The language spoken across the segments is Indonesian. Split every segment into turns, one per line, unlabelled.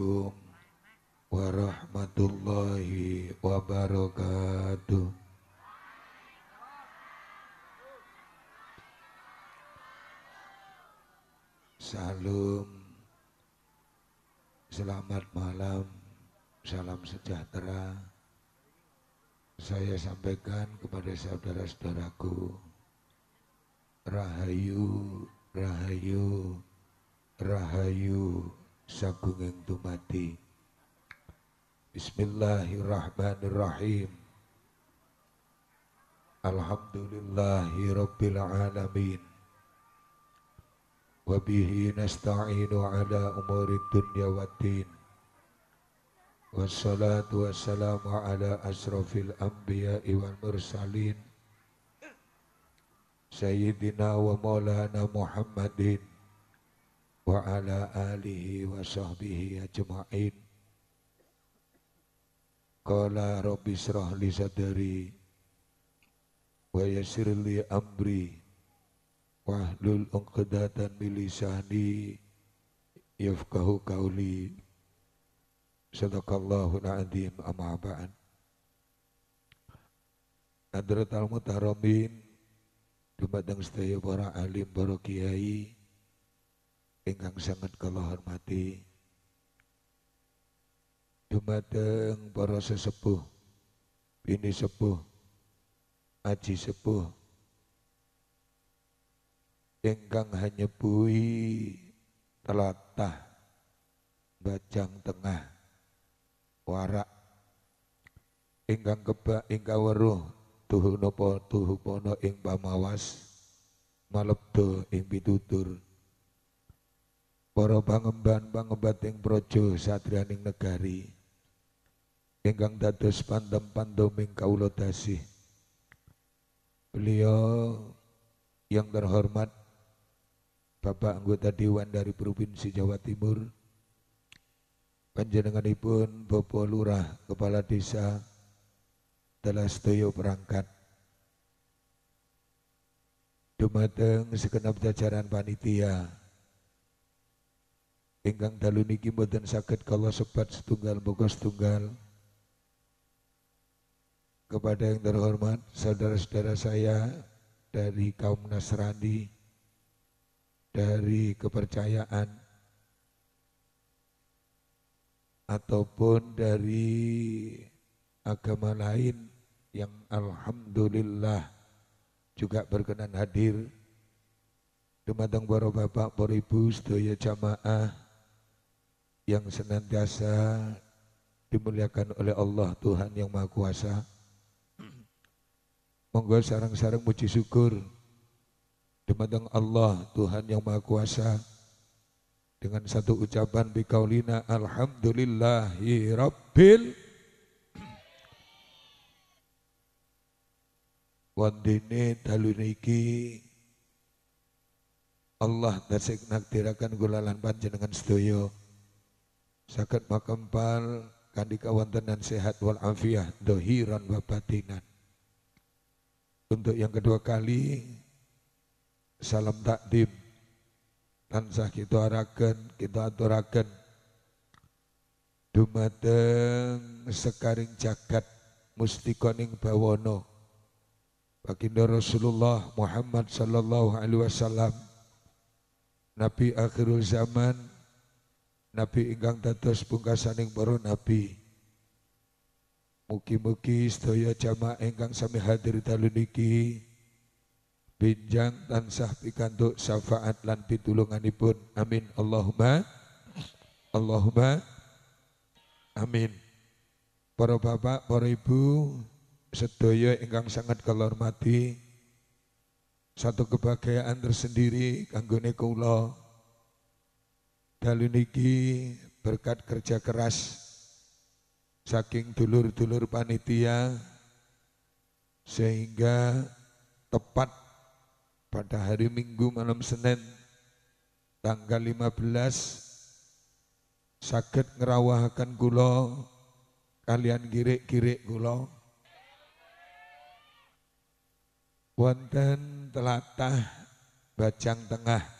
Assalamualaikum warahmatullahi wabarakatuh. Salam, selamat malam, salam sejahtera. Saya sampaikan kepada saudara-saudaraku, Rahayu, Rahayu, Rahayu sagunging dumadi Bismillahirrahmanirrahim Alhamdulillahi Rabbil Alamin Wabihi nasta'inu ala umuri dunya wa din Wassalatu wassalamu ala asrafil anbiya wal mursalin Sayyidina wa maulana Muhammadin wa ala alihi wa sahbihi ajma'in qala rabbi israh li sadri wa yassir li amri wahlul uqdatan min lisani yafqahu qawli sadaqallahu alazim amma ba'd Hadrat al-mutahramin Dumateng sedaya para alim para kiai ingkang sangat kalau hormati dumateng para sesepuh bini sepuh aji sepuh ingkang bui telatah bajang tengah warak ingkang kebak ingkang weruh tuhu nopo tuhu pono ing pamawas malebdo ing pitutur para pangemban projo satrianing negari ingkang dados pandem pandoming kawula beliau yang terhormat Bapak anggota Dewan dari Provinsi Jawa Timur panjenenganipun Bapak Lurah Kepala Desa telah setuju perangkat dumateng segenap jajaran panitia Enggang dalu niki dan sakit kala sebat setunggal moko setunggal kepada yang terhormat saudara-saudara saya dari kaum Nasrani dari kepercayaan ataupun dari agama lain yang alhamdulillah juga berkenan hadir Dematang para bapak, para ibu, sedaya jamaah yang senantiasa dimuliakan oleh Allah Tuhan yang Maha Kuasa. Monggo sarang-sarang puji syukur Demadang Allah Tuhan yang Maha Kuasa dengan satu ucapan bikaulina alhamdulillahi rabbil wandene dalu niki Allah nak tirakan gulalan panjenengan sedaya Sakit makempal kandi kawantenan sehat wal afiah dohiran wa batinan. Untuk yang kedua kali salam takdim tansah kita arakan, kita aturakan dumateng sekaring jagat mustikoning bawono baginda Rasulullah Muhammad sallallahu alaihi wasallam nabi akhirul zaman Nabi ingkang dados pungkasaning para nabi. Mugi-mugi sedaya jamaah ingkang sami hadir dalu niki binjang tansah pikantuk syafaat lan pitulunganipun. Amin. Allahumma Allahumma amin. Para bapak, para ibu, sedaya ingkang sangat kula hormati. Satu kebahagiaan tersendiri kanggone kula Dalu niki berkat kerja keras saking dulur-dulur panitia sehingga tepat pada hari Minggu malam Senin tanggal 15 sakit ngerawahkan kula kalian girik-girik kula wonten telatah Bajang Tengah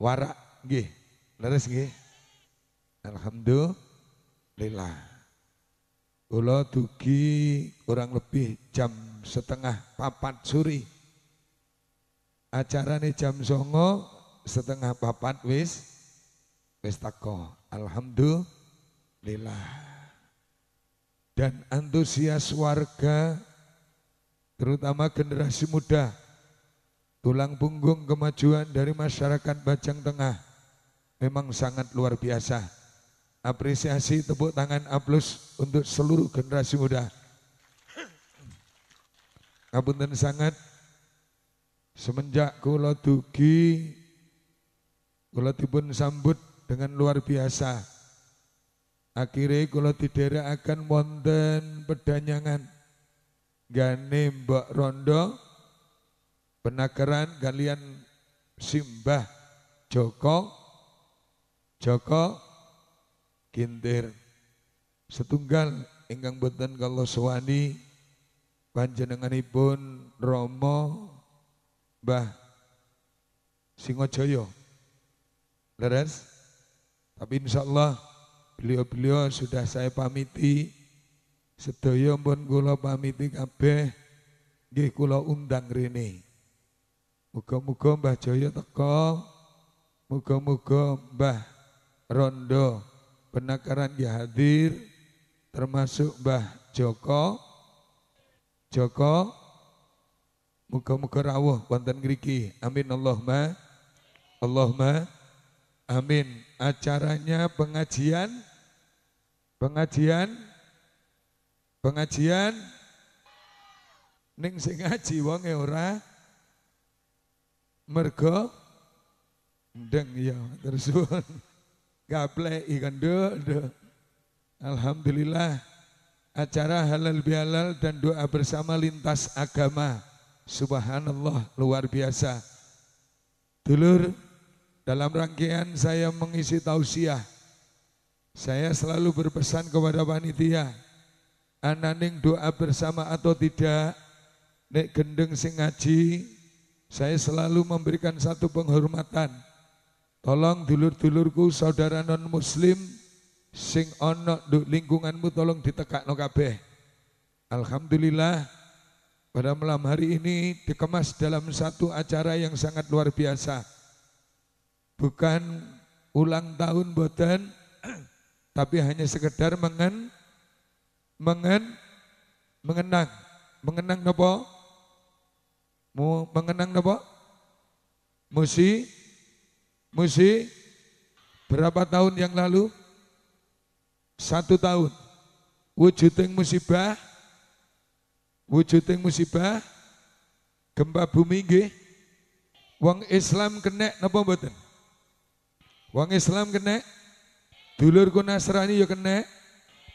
warak gih, Leres gih. Alhamdulillah. Kula dugi kurang lebih jam setengah papat suri. Acara nih jam songo setengah papat wis wis tako. Alhamdulillah. Dan antusias warga terutama generasi muda Tulang punggung kemajuan dari masyarakat Bajang Tengah memang sangat luar biasa. Apresiasi tepuk tangan aplus untuk seluruh generasi muda. Ngapunten sangat semenjak kula dugi kula dipun sambut dengan luar biasa. Akhirnya kula akan wonten pedanyangan gane Mbak Rondo Penakaran kalian simbah Joko Joko Kintir setunggal ingkang boten kalau suwani panjenenganipun romo Mbah Singojoyo leres tapi insya Allah beliau-beliau sudah saya pamiti sedaya pun kula pamiti kabeh nggih kula undang rini Muga-muga Mbah Jaya teko. Muga-muga Mbah Rondo penakaran ya hadir termasuk Mbah Joko. Joko muga-muga rawuh wonten ngriki. Amin Allahumma. Allahumma amin. Acaranya pengajian pengajian pengajian ning sing ngaji wonge ora mergo deng ya terus gaplek ikan de Alhamdulillah acara halal bihalal dan doa bersama lintas agama. Subhanallah luar biasa. Dulur dalam rangkaian saya mengisi tausiah. Saya selalu berpesan kepada panitia, ananing doa bersama atau tidak, nek gendeng sing ngaji saya selalu memberikan satu penghormatan. Tolong dulur-dulurku saudara non-muslim sing ono di lingkunganmu tolong ditekak no kabeh. Alhamdulillah pada malam hari ini dikemas dalam satu acara yang sangat luar biasa. Bukan ulang tahun boten, tapi hanya sekedar mengen mengen mengenang mengenang nopo Mau mengenang apa? Musi, musi, berapa tahun yang lalu? Satu tahun. Wujuding musibah, wujuding musibah, gempa bumi nggih. Wong Islam kena apa mboten? Wong Islam kena, dulurku Nasrani ya kena,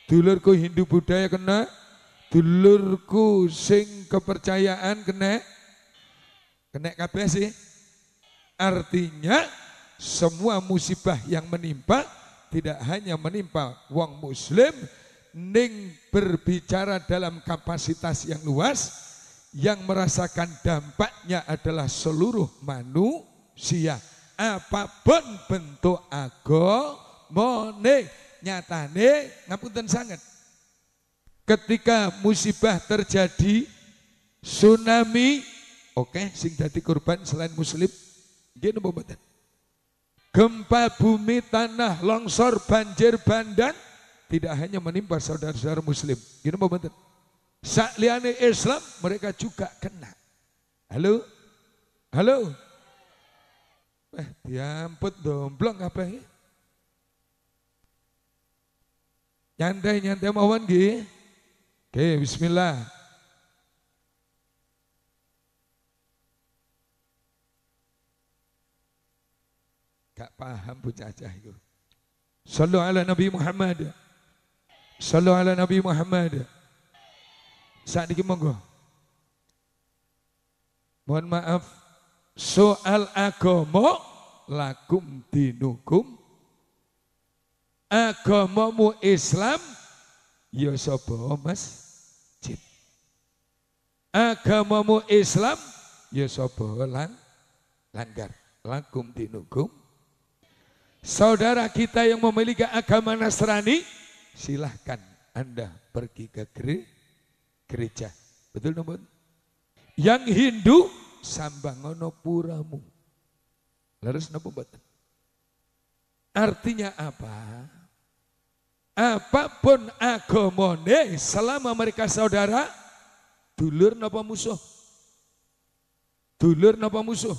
dulurku Hindu Buddha ya kena, dulurku sing kepercayaan kena, kenek kabeh sih. Artinya semua musibah yang menimpa tidak hanya menimpa wong muslim ning berbicara dalam kapasitas yang luas yang merasakan dampaknya adalah seluruh manusia apapun bentuk agamane nyatane ngapunten sangat ketika musibah terjadi tsunami Oke, okay, sing dadi korban selain muslim gini napa mboten? Gempa bumi, tanah longsor, banjir, bandan tidak hanya menimpa saudara-saudara muslim. Gini napa mboten? Sakliane Islam mereka juga kena. Halo? Halo? Eh, diamput domblong apa ini? Nyantai-nyantai mawon nggih. Oke, okay, bismillah. Gak paham bocah-bocah itu. Sallu ala Nabi Muhammad. Sallu ala Nabi Muhammad. Saat ini monggo. Mohon maaf. Soal agomo lakum dinukum. Agomomu Islam. Ya sobo masjid. Agamamu Islam. Ya sobo lang, langgar. Lakum dinukum Saudara kita yang memiliki agama Nasrani, silahkan Anda pergi ke gereja. Betul nomor Yang Hindu, sambangono puramu. Laras napa Artinya apa? Apapun agamone, selama mereka saudara, dulur nopo musuh? Dulur nopo musuh?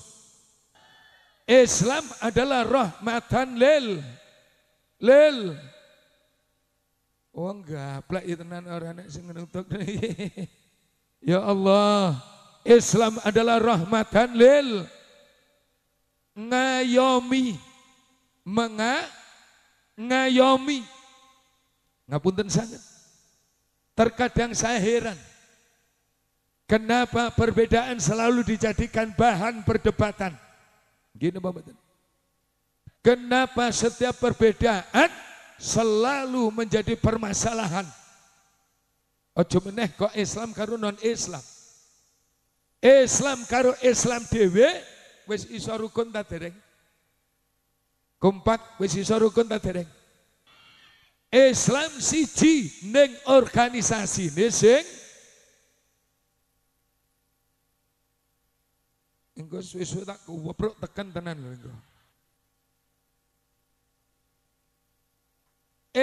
Islam adalah rahmatan lil lil Wong oh, gaplak ya tenan ora nek sing ngentuk. ya Allah, Islam adalah rahmatan lil ngayomi menga ngayomi ngapunten sangat. Terkadang saya heran kenapa perbedaan selalu dijadikan bahan perdebatan. Gini Bapak. Kenapa setiap perbedaan selalu menjadi permasalahan? Ojo meneh kok Islam karo non Islam. Islam karo Islam dhewe wis iso rukun ta dereng? Kompak wis iso rukun ta dereng? Islam siji ning organisasine sing Engko suwe-suwe tak kuwebruk tekan tenan lho engko.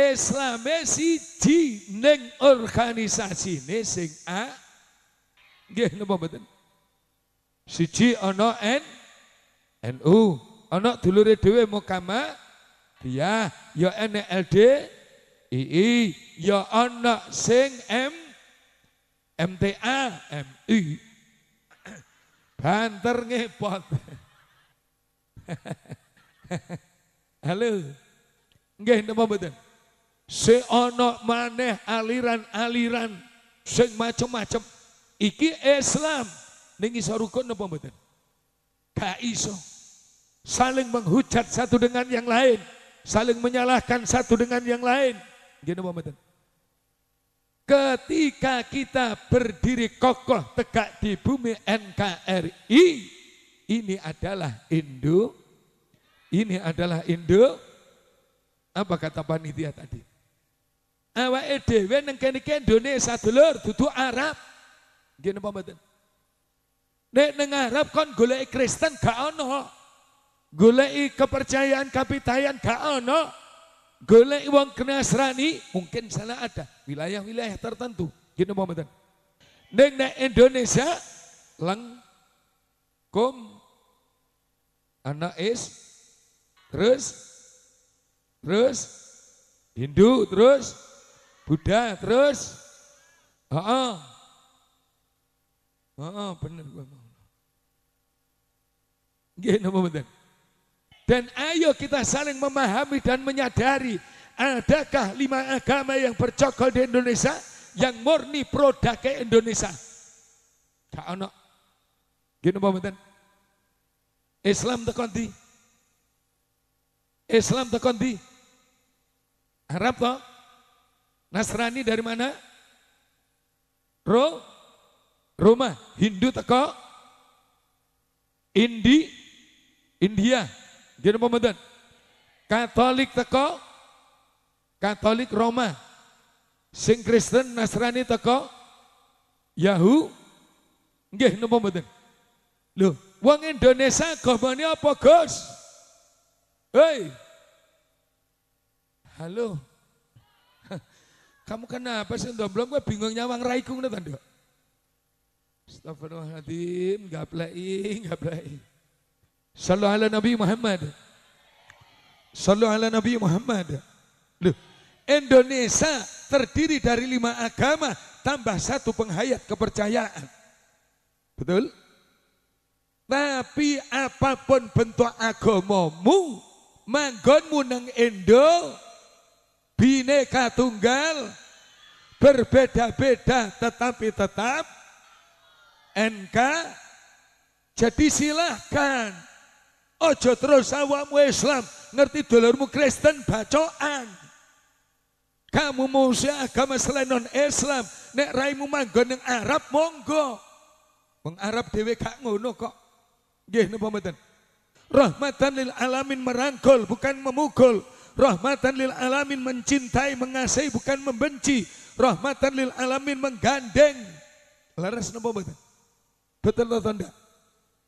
Islam siji ning organisasine sing A nggih napa mboten? Siji ana N NU, ana dulure dhewe mukama dia ya I II ya ana sing M MTA MI Banter ngepot. Halo. Nggih napa mboten? Se Seono maneh aliran-aliran sing macem-macem. Iki Islam ning iso rukun napa mboten? Gak iso. Saling menghujat satu dengan yang lain, saling menyalahkan satu dengan yang lain. Nggih napa mboten? Ketika kita berdiri kokoh tegak di bumi NKRI, ini adalah Indo, ini adalah Indo. Apa kata panitia tadi? Awak EDW neng kene Indonesia dulur tutu Arab. gini apa betul? Nek neng Arab kon goleki Kristen gak ono. Goleki kepercayaan kapitayan gak ono golek wong serani mungkin sana ada wilayah-wilayah tertentu. Gitu mau mboten. Ning nek Indonesia lengkum anak es, terus terus Hindu terus Buddha terus ah ah ah bener gua mau. Nggih napa dan ayo kita saling memahami dan menyadari adakah lima agama yang bercokol di Indonesia yang murni produk ke Indonesia. Gak ono. Gini Pak mboten? Islam tekan Islam tekan Arab toh? Nasrani dari mana? Ro Roma, Hindu teko Indi India, jadi pembentan. Katolik teko Katolik Roma. Sing Kristen Nasrani teko Yahu. Nggih napa mboten? Lho, wong Indonesia agamane apa, Gus? Hei. Halo. Kamu kenapa sih belum? gue bingung nyawang raiku ngono ta, gak Astagfirullahaladzim, gapleki, gapleki. Sallu ala Nabi Muhammad. Sallu ala Nabi Muhammad. Loh, Indonesia terdiri dari lima agama tambah satu penghayat kepercayaan. Betul? Tapi apapun bentuk agamamu, manggonmu nang Indo, bineka tunggal, berbeda-beda tetapi tetap NK. Jadi silahkan Ojo terus awakmu Islam, ngerti dulurmu Kristen bacaan. Kamu mau si agama selain non Islam, nek raimu manggon yang Arab monggo. Wong Arab dhewe gak ngono kok. Nggih napa mboten? Rahmatan lil alamin merangkul bukan memukul. Rahmatan lil alamin mencintai, mengasihi bukan membenci. Rahmatan lil alamin menggandeng. Leres napa mboten? Betul atau enggak?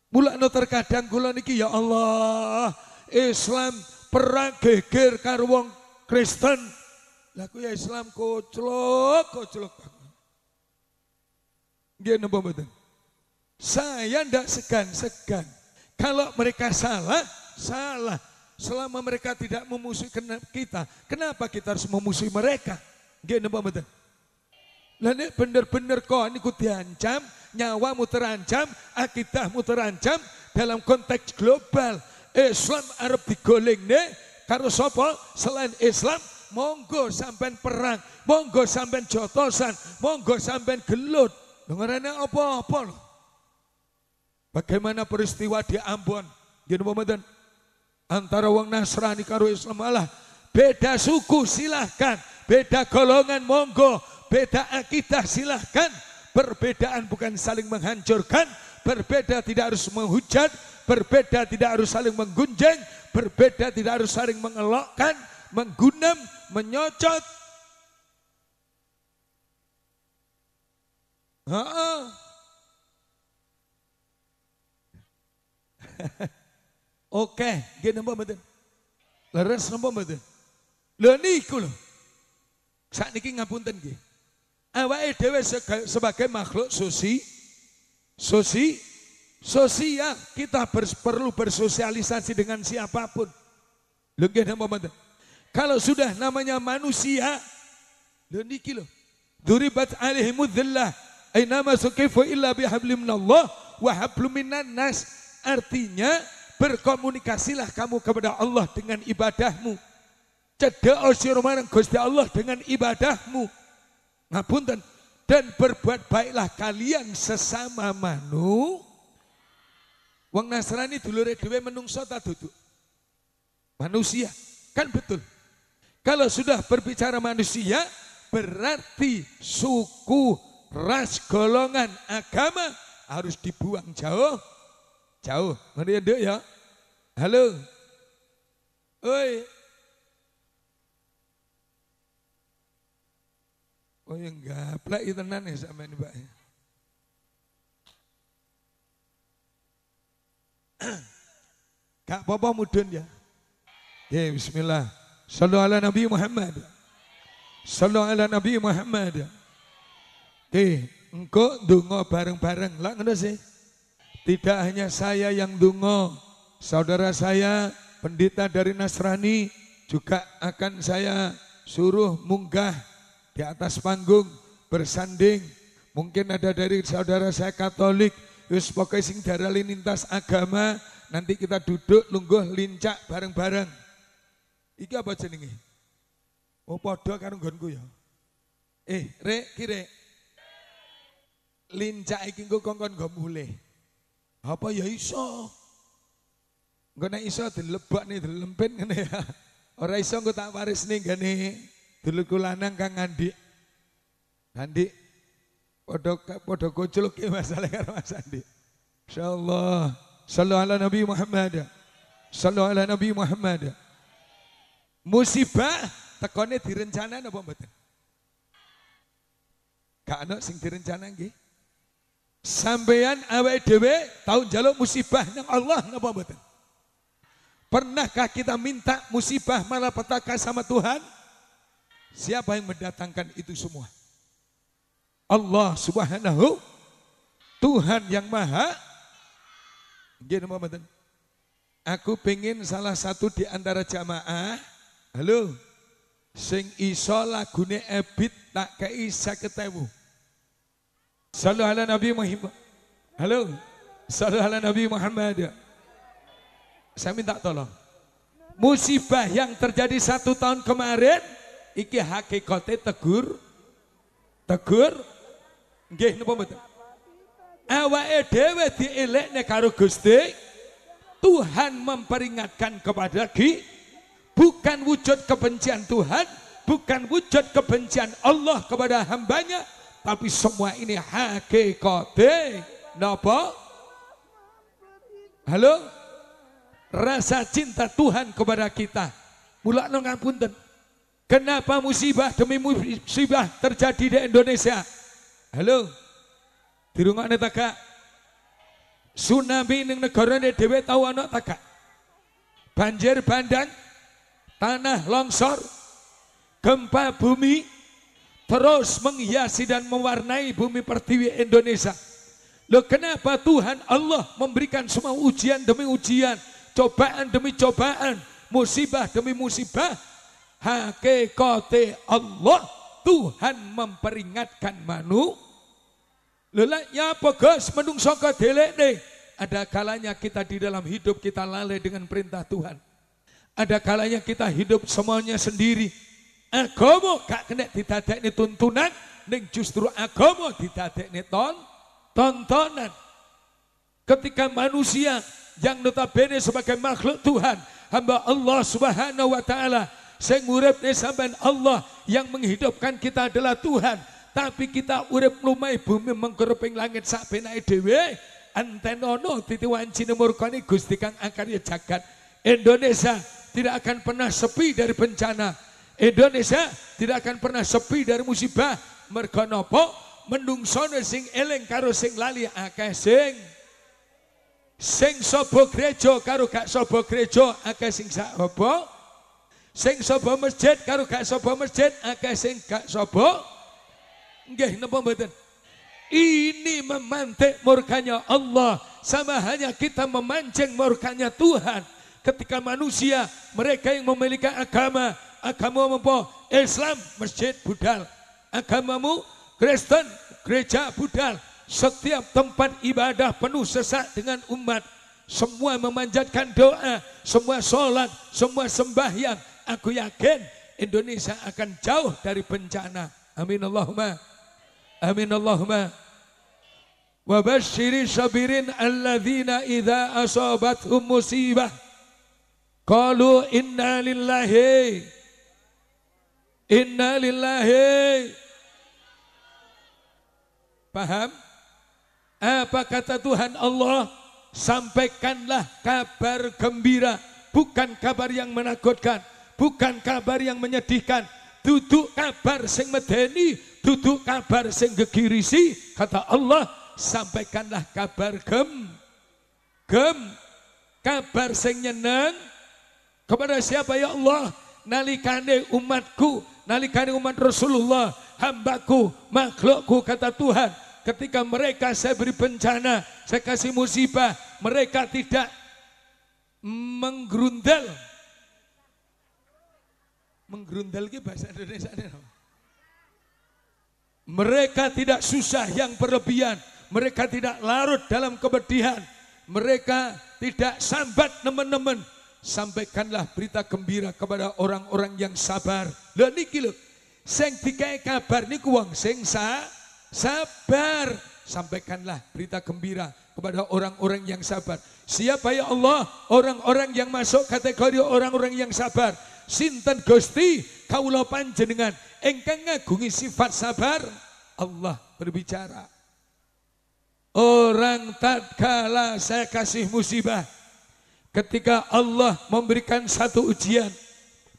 Mulane terkadang kula niki ya Allah, Islam perang geger karo Kristen. Lah ya Islam kocelok, kocelok. banget. Nggih napa mboten? Saya ndak segan-segan. Kalau mereka salah, salah. Selama mereka tidak memusuhi kita, kenapa kita harus memusuhi mereka? dia napa mboten? Lah nek bener-bener kau ku diancam, nyawamu terancam, akidahmu terancam dalam konteks global. Islam Arab nih karena sopo selain Islam monggo sampean perang, monggo sampean jotosan, monggo sampean gelut. Dengarannya apa-apa loh. Bagaimana peristiwa di Ambon? Yen Muhammadan, antara wong Nasrani karo Islam Allah beda suku silahkan beda golongan monggo beda akidah silahkan. Perbedaan bukan saling menghancurkan. Berbeda tidak harus menghujat. Berbeda tidak harus saling menggunjing. Berbeda tidak harus saling mengelokkan. Menggunam, menyocot. Ha
-ha.
Oke, gini nggih napa mboten? Leres napa mboten? Lha niku lho. niki ngapunten nggih awak dhewe sebagai makhluk sosial, sosi, sosial ya. kita perlu bersosialisasi dengan siapapun. Lihat nama benda. Kalau sudah namanya manusia, lho niki lho. Duribat alihim dzillah. Ainama sukifu illa bihablim Allah. wa habluminan nas. Artinya berkomunikasilah kamu kepada Allah dengan ibadahmu. Cedek marang Gusti Allah dengan ibadahmu ngapunten dan berbuat baiklah kalian sesama manu wong Nasrani dulu dhewe menungso ta duduk manusia kan betul kalau sudah berbicara manusia berarti suku ras golongan agama harus dibuang jauh jauh ngerti ya, ya halo oi Oh ya enggak, plek itu ya sama ini Pak. Kak Papa mudun ya. Ya bismillah. Sallu ala Nabi Muhammad. Sallu ala Nabi Muhammad. Oke, engko dungo bareng-bareng. Lah ngono sih. Tidak hanya saya yang dungo. Saudara saya pendeta dari Nasrani juga akan saya suruh munggah di atas panggung bersanding. Mungkin ada dari saudara saya Katolik, terus pokoknya sing darali lintas agama, nanti kita duduk lungguh lincak bareng-bareng. Iki apa jenenge? Oh padha karo nggonku ya. Eh, rek kire. Lincak iki engko kongkon nggo mulih. Apa ya iso? nggone iso dilebokne dilempin ngene ya. Ora iso engko tak waris ning gane dulu lanang kang Andi. Andi padha padha gojloke masalah karo Mas Andi. Insyaallah. Sallu ala Nabi Muhammad. Sallu ala Nabi Muhammad. Musibah tekone direncana apa mboten? Gak ana sing direncana nggih. Sampeyan awake dhewe tau njaluk musibah nang Allah napa mboten? Pernahkah kita minta musibah malapetaka sama Tuhan? Siapa yang mendatangkan itu semua? Allah Subhanahu Tuhan yang Maha Gini Muhammad. Aku pengen salah satu di antara jamaah Halo Sing iso lagune ebit tak kei ketemu. Salam ala Nabi Muhammad Halo Salam ala Nabi Muhammad Saya minta tolong Musibah yang terjadi satu tahun kemarin iki hakikate tegur tegur nggih napa mboten awake dhewe dielekne karo Gusti Tuhan memperingatkan kepada ki bukan wujud kebencian Tuhan bukan wujud kebencian Allah kepada hambanya tapi semua ini hakikate napa halo rasa cinta Tuhan kepada kita mulakno ngapunten Kenapa musibah demi musibah terjadi di Indonesia? Halo? Di rumah tagak. Tsunami ning negara ini dewe tahu anak Banjir bandang, tanah longsor, gempa bumi, terus menghiasi dan mewarnai bumi pertiwi Indonesia. Loh kenapa Tuhan Allah memberikan semua ujian demi ujian, cobaan demi cobaan, musibah demi musibah, hakikate Allah Tuhan memperingatkan manu lelah ya pegas mendung soka delek deh ada kalanya kita di dalam hidup kita lalai dengan perintah Tuhan ada kalanya kita hidup semuanya sendiri Agomo gak kena didadek ini tuntunan ning justru agomo didadek ini ton tontonan ketika manusia yang notabene sebagai makhluk Tuhan hamba Allah subhanahu wa ta'ala Sing uripne sampean Allah, yang menghidupkan kita adalah Tuhan. Tapi kita urip lumai bumi mengkeruping langit sak benake dhewe. Antenono titiwanci murkani Gusti kang akarya jagat. Indonesia tidak akan pernah sepi dari bencana. Indonesia tidak akan pernah sepi dari musibah. Mergo nopo? Menungsono sing eling karo sing lali akeh sing sing sobo gereja karo gak sobo gereja akeh sing sak Sing sobo masjid karo gak sobo masjid, akeh sing gak sobo. Nggih napa mboten? Ini memantik murkanya Allah sama hanya kita memancing murkanya Tuhan. Ketika manusia mereka yang memiliki agama, agama apa? Islam, masjid budal. Agamamu Kristen, gereja budal. Setiap tempat ibadah penuh sesak dengan umat. Semua memanjatkan doa, semua sholat, semua sembahyang, aku yakin Indonesia akan jauh dari bencana. Amin Allahumma. Amin Allahumma. basyiri sabirin alladzina idza asabathum musibah qalu inna lillahi inna lillahi Paham? Apa kata Tuhan Allah? Sampaikanlah kabar gembira, bukan kabar yang menakutkan bukan kabar yang menyedihkan duduk kabar sing medeni duduk kabar sing gegirisi kata Allah sampaikanlah kabar gem gem kabar sing nyeneng kepada siapa ya Allah nalikane umatku nalikane umat Rasulullah hambaku makhlukku kata Tuhan ketika mereka saya beri bencana saya kasih musibah mereka tidak menggerundel Menggerundel ke bahasa Indonesia ini. Mereka tidak susah yang berlebihan. Mereka tidak larut dalam kepedihan. Mereka tidak sambat teman-teman. Sampaikanlah berita gembira kepada orang-orang yang sabar. Lah niki lho, Seng dikai kabar ini kuang Sengsa sa sabar. Sampaikanlah berita gembira kepada orang-orang yang sabar. Siapa ya Allah? Orang-orang yang masuk kategori orang-orang yang sabar. Sinten Gusti kaula panjenengan engkang ngagungi sifat sabar Allah berbicara. Orang tak kalah saya kasih musibah ketika Allah memberikan satu ujian,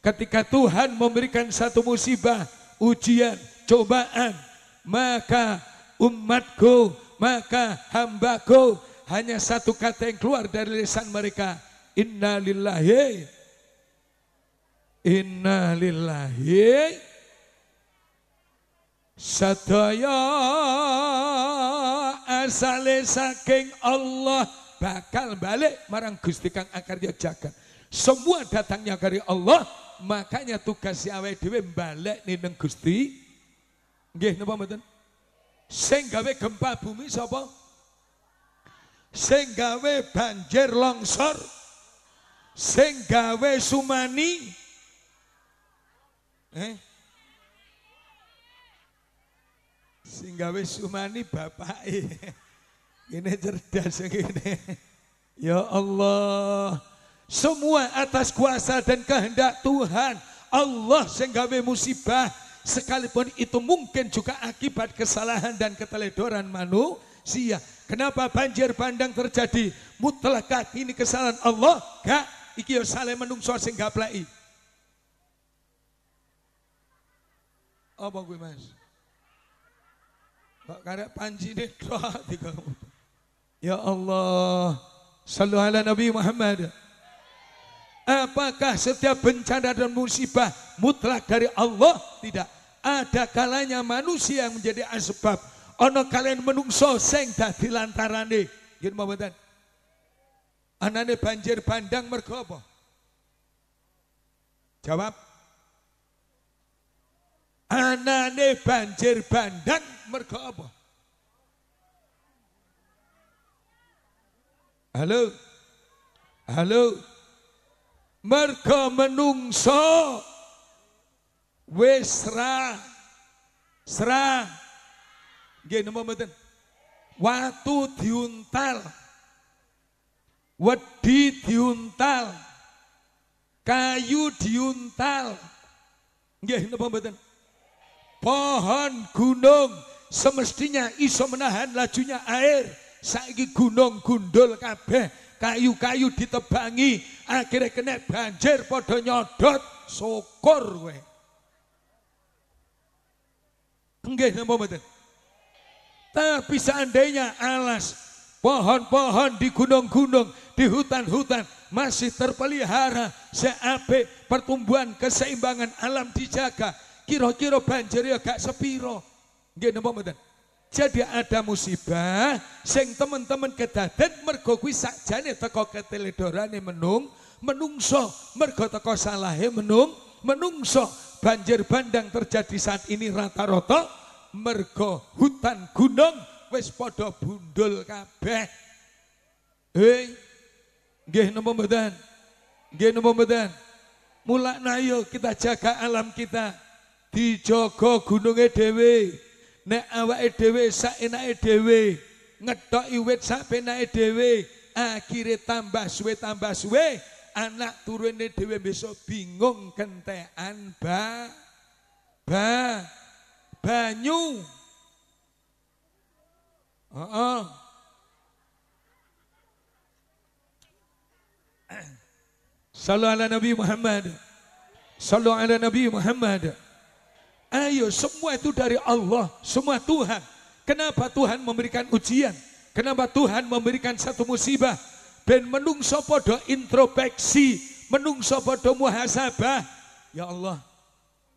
ketika Tuhan memberikan satu musibah, ujian, cobaan, maka umatku, maka hambaku hanya satu kata yang keluar dari lisan mereka, inna Inna lillahi sadaya asale saking Allah bakal balik marang Gusti Kang dia jaga. Semua datangnya dari Allah, makanya tugas si awake dewe balik nih neng Gusti. Gih nopo mboten? Senggawe gawe gempa bumi sapa? Senggawe gawe banjir longsor, Senggawe gawe sumani, Eh? Sehingga sumani bapak Ini cerdas segini Ya Allah. Semua atas kuasa dan kehendak Tuhan. Allah sehingga musibah sekalipun itu mungkin juga akibat kesalahan dan keteledoran manusia. Kenapa banjir bandang terjadi? Mutlakat ini kesalahan Allah. Gak iki yo saleh menungso sing Apa gue mas? Kok karek panji deh tiga. Ya Allah, sallu ala Nabi Muhammad. Apakah setiap bencana dan musibah mutlak dari Allah? Tidak. Ada kalanya manusia yang menjadi asbab. Ono kalian menungso seng dadi Gini mau mboten. Anane banjir bandang mergo Jawab. Anane banjir bandang mergo apa? Halo? Halo? Mergo menungso wis serah. sra nggih napa mboten? Watu diuntal. Wedi diuntal. Kayu diuntal. Nggih napa mboten? pohon gunung semestinya iso menahan lajunya air saiki gunung gundul kabeh kayu-kayu ditebangi akhirnya kena banjir podo nyodot syukur we enggak nama betul tapi seandainya alas pohon-pohon di gunung-gunung di hutan-hutan masih terpelihara seape pertumbuhan keseimbangan alam dijaga Kira-kira banjir ya gak sepiro. Nggih napa mboten? Jadi ada musibah sing teman-teman kedadet mergo kuwi sakjane teko keteledorane menung, menungso mergo teko salahe menung, menungso banjir bandang terjadi saat ini rata-rata mergo hutan gunung wis padha bundul kabeh. Hei, nggih napa mboten? Nggih napa mboten? mulak nayo kita jaga alam kita. dijogo gununge dhewe nek awake dhewe sak enake dhewe ngethok iwit sak penake dhewe akhire tambah suwe tambah suwe anak turune dhewe besok bingung kentekan ba ba banyu heeh uh -uh. Sallu ala Nabi Muhammad. Sallu ala Nabi Muhammad. Ayo semua itu dari Allah, semua Tuhan. Kenapa Tuhan memberikan ujian? Kenapa Tuhan memberikan satu musibah? Dan menungso podo introspeksi, menungso podo muhasabah. Ya Allah,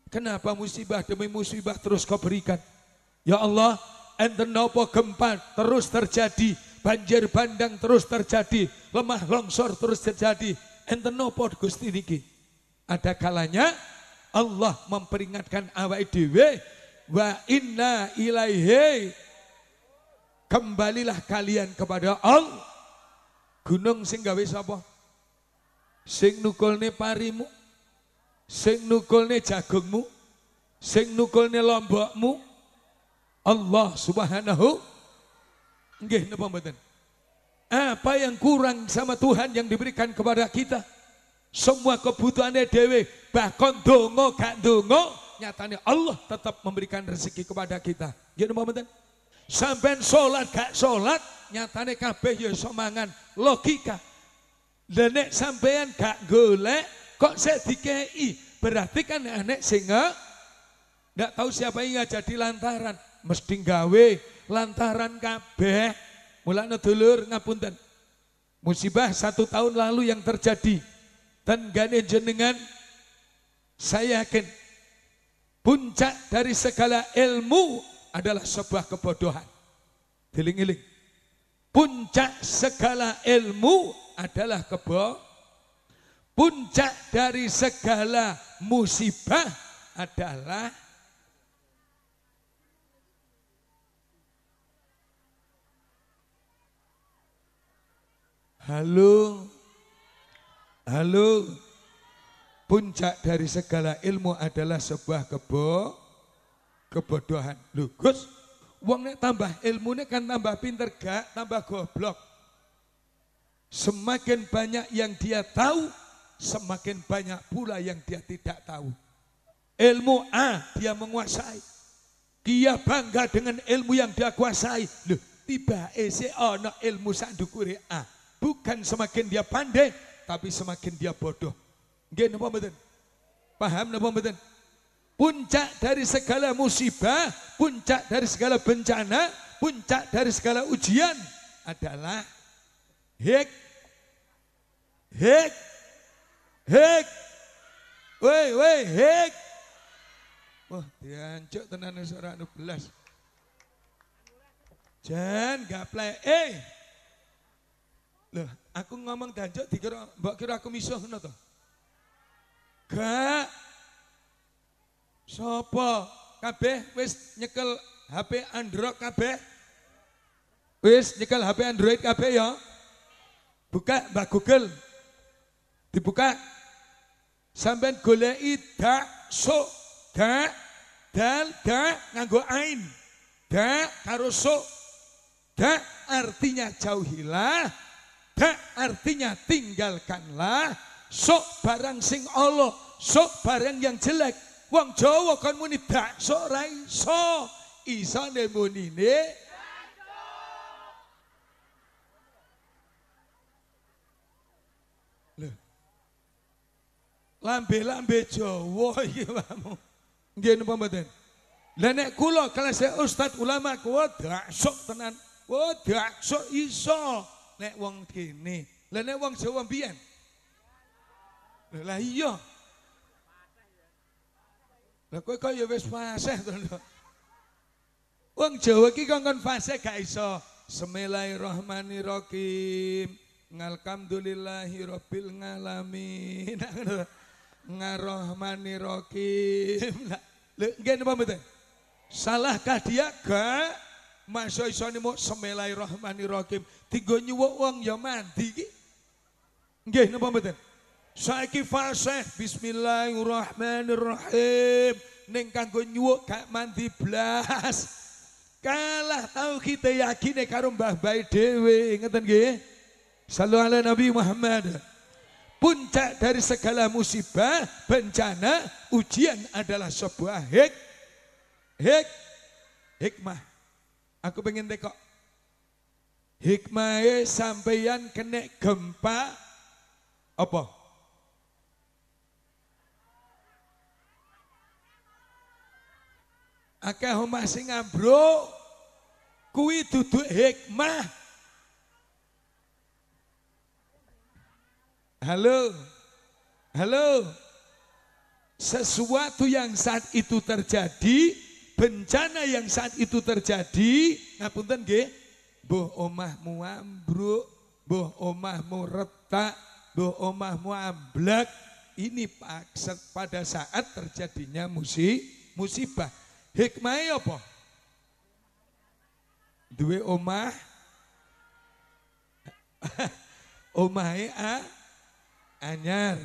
kenapa musibah demi musibah terus kau berikan? Ya Allah, enten nopo gempa terus terjadi, banjir bandang terus terjadi, lemah longsor terus terjadi. Enten nopo Gusti niki. Ada kalanya Allah memperingatkan awak dewe wa inna ilaihi kembalilah kalian kepada Allah gunung sing gawe sapa sing nukulne parimu sing nukulne jagungmu sing nukulne lombokmu Allah subhanahu nggih napa mboten apa yang kurang sama Tuhan yang diberikan kepada kita semua kebutuhannya dewe. Bahkan dongo gak dongo. Nyatanya Allah tetap memberikan rezeki kepada kita. Gitu momentan. Sampai sholat gak sholat. Nyatanya kabeh ya semangan. Logika. Lenek sampean gak golek. Kok saya dikei. Berarti kan nenek singa. tidak tahu siapa yang ngajak di lantaran. Mesti gawe lantaran kabeh. mulai dulur ngapunten. Musibah satu tahun lalu yang terjadi dan jenengan saya yakin puncak dari segala ilmu adalah sebuah kebodohan. Diling-iling. Puncak segala ilmu adalah kebo. Puncak dari segala musibah adalah Halo Halo, puncak dari segala ilmu adalah sebuah kebo kebodohan. Lu Gus, uangnya tambah ilmunya kan tambah pinter gak, tambah goblok. Semakin banyak yang dia tahu, semakin banyak pula yang dia tidak tahu. Ilmu A dia menguasai. Dia bangga dengan ilmu yang dia kuasai. Loh, tiba ese ilmu sandukure A. Bukan semakin dia pandai, tapi semakin dia bodoh. Nggih napa mboten? Paham napa mboten? Puncak dari segala musibah, puncak dari segala bencana, puncak dari segala ujian adalah hik hik hik woi woi hik wah diancuk tenan ora nu belas jan gaplek eh Loh, aku ngomong danjuk dikira mbok kira aku misuh ngono to. Gak. Sopo kabeh wis nyekel HP Android kabeh? Wis nyekel HP Android kabeh ya? Buka Mbak Google. Dibuka. sampai goleki dak so dak dal dak nganggo ain. Dak karo so. Dak artinya jauhilah ada artinya tinggalkanlah sok barang sing Allah sok barang yang jelek wong Jawa kan muni bakso ra iso muni munine Lambe-lambe Jawa iki wamu. Nggih napa mboten? Lah nek kula kelas ustaz ulama kuwi tak sok tenan. Wo tak sok iso nek wong kene. Lah nek wong Jawa mbiyen. Lah iya. Lah kowe kok ya wis fasih to. Wong Jawa iki kongkon fasih gak iso. Bismillahirrahmanirrahim. Alhamdulillahirabbil alamin. Nah, Ngarahmanirrahim. Lho nggih napa mboten? Salahkah dia gak? Masa semelai rahmani rahim. Tiga nyewa uang ya mandi ki. Nggih napa mboten? Saiki fase Bismillahirrahmanirrahim. Ning kanggo nyuwuk gak mandi blas. Kalah tau kita yakin karo mbah bae dhewe, ngeten nggih. Sallu ala Nabi Muhammad. Puncak dari segala musibah, bencana, ujian adalah sebuah hik, hik, hikmah. Aku pengen tekok. hikmahnya sampeyan kena gempa apa? Akeh omah sing ambruk kuwi dudu hikmah. Halo. Halo. Sesuatu yang saat itu terjadi bencana yang saat itu terjadi ngapunten nggih mbuh omahmu ambruk mbuh omahmu retak mbuh omahmu amblak ini pak pada saat terjadinya musi, musibah ya apa duwe omah omahe a anyar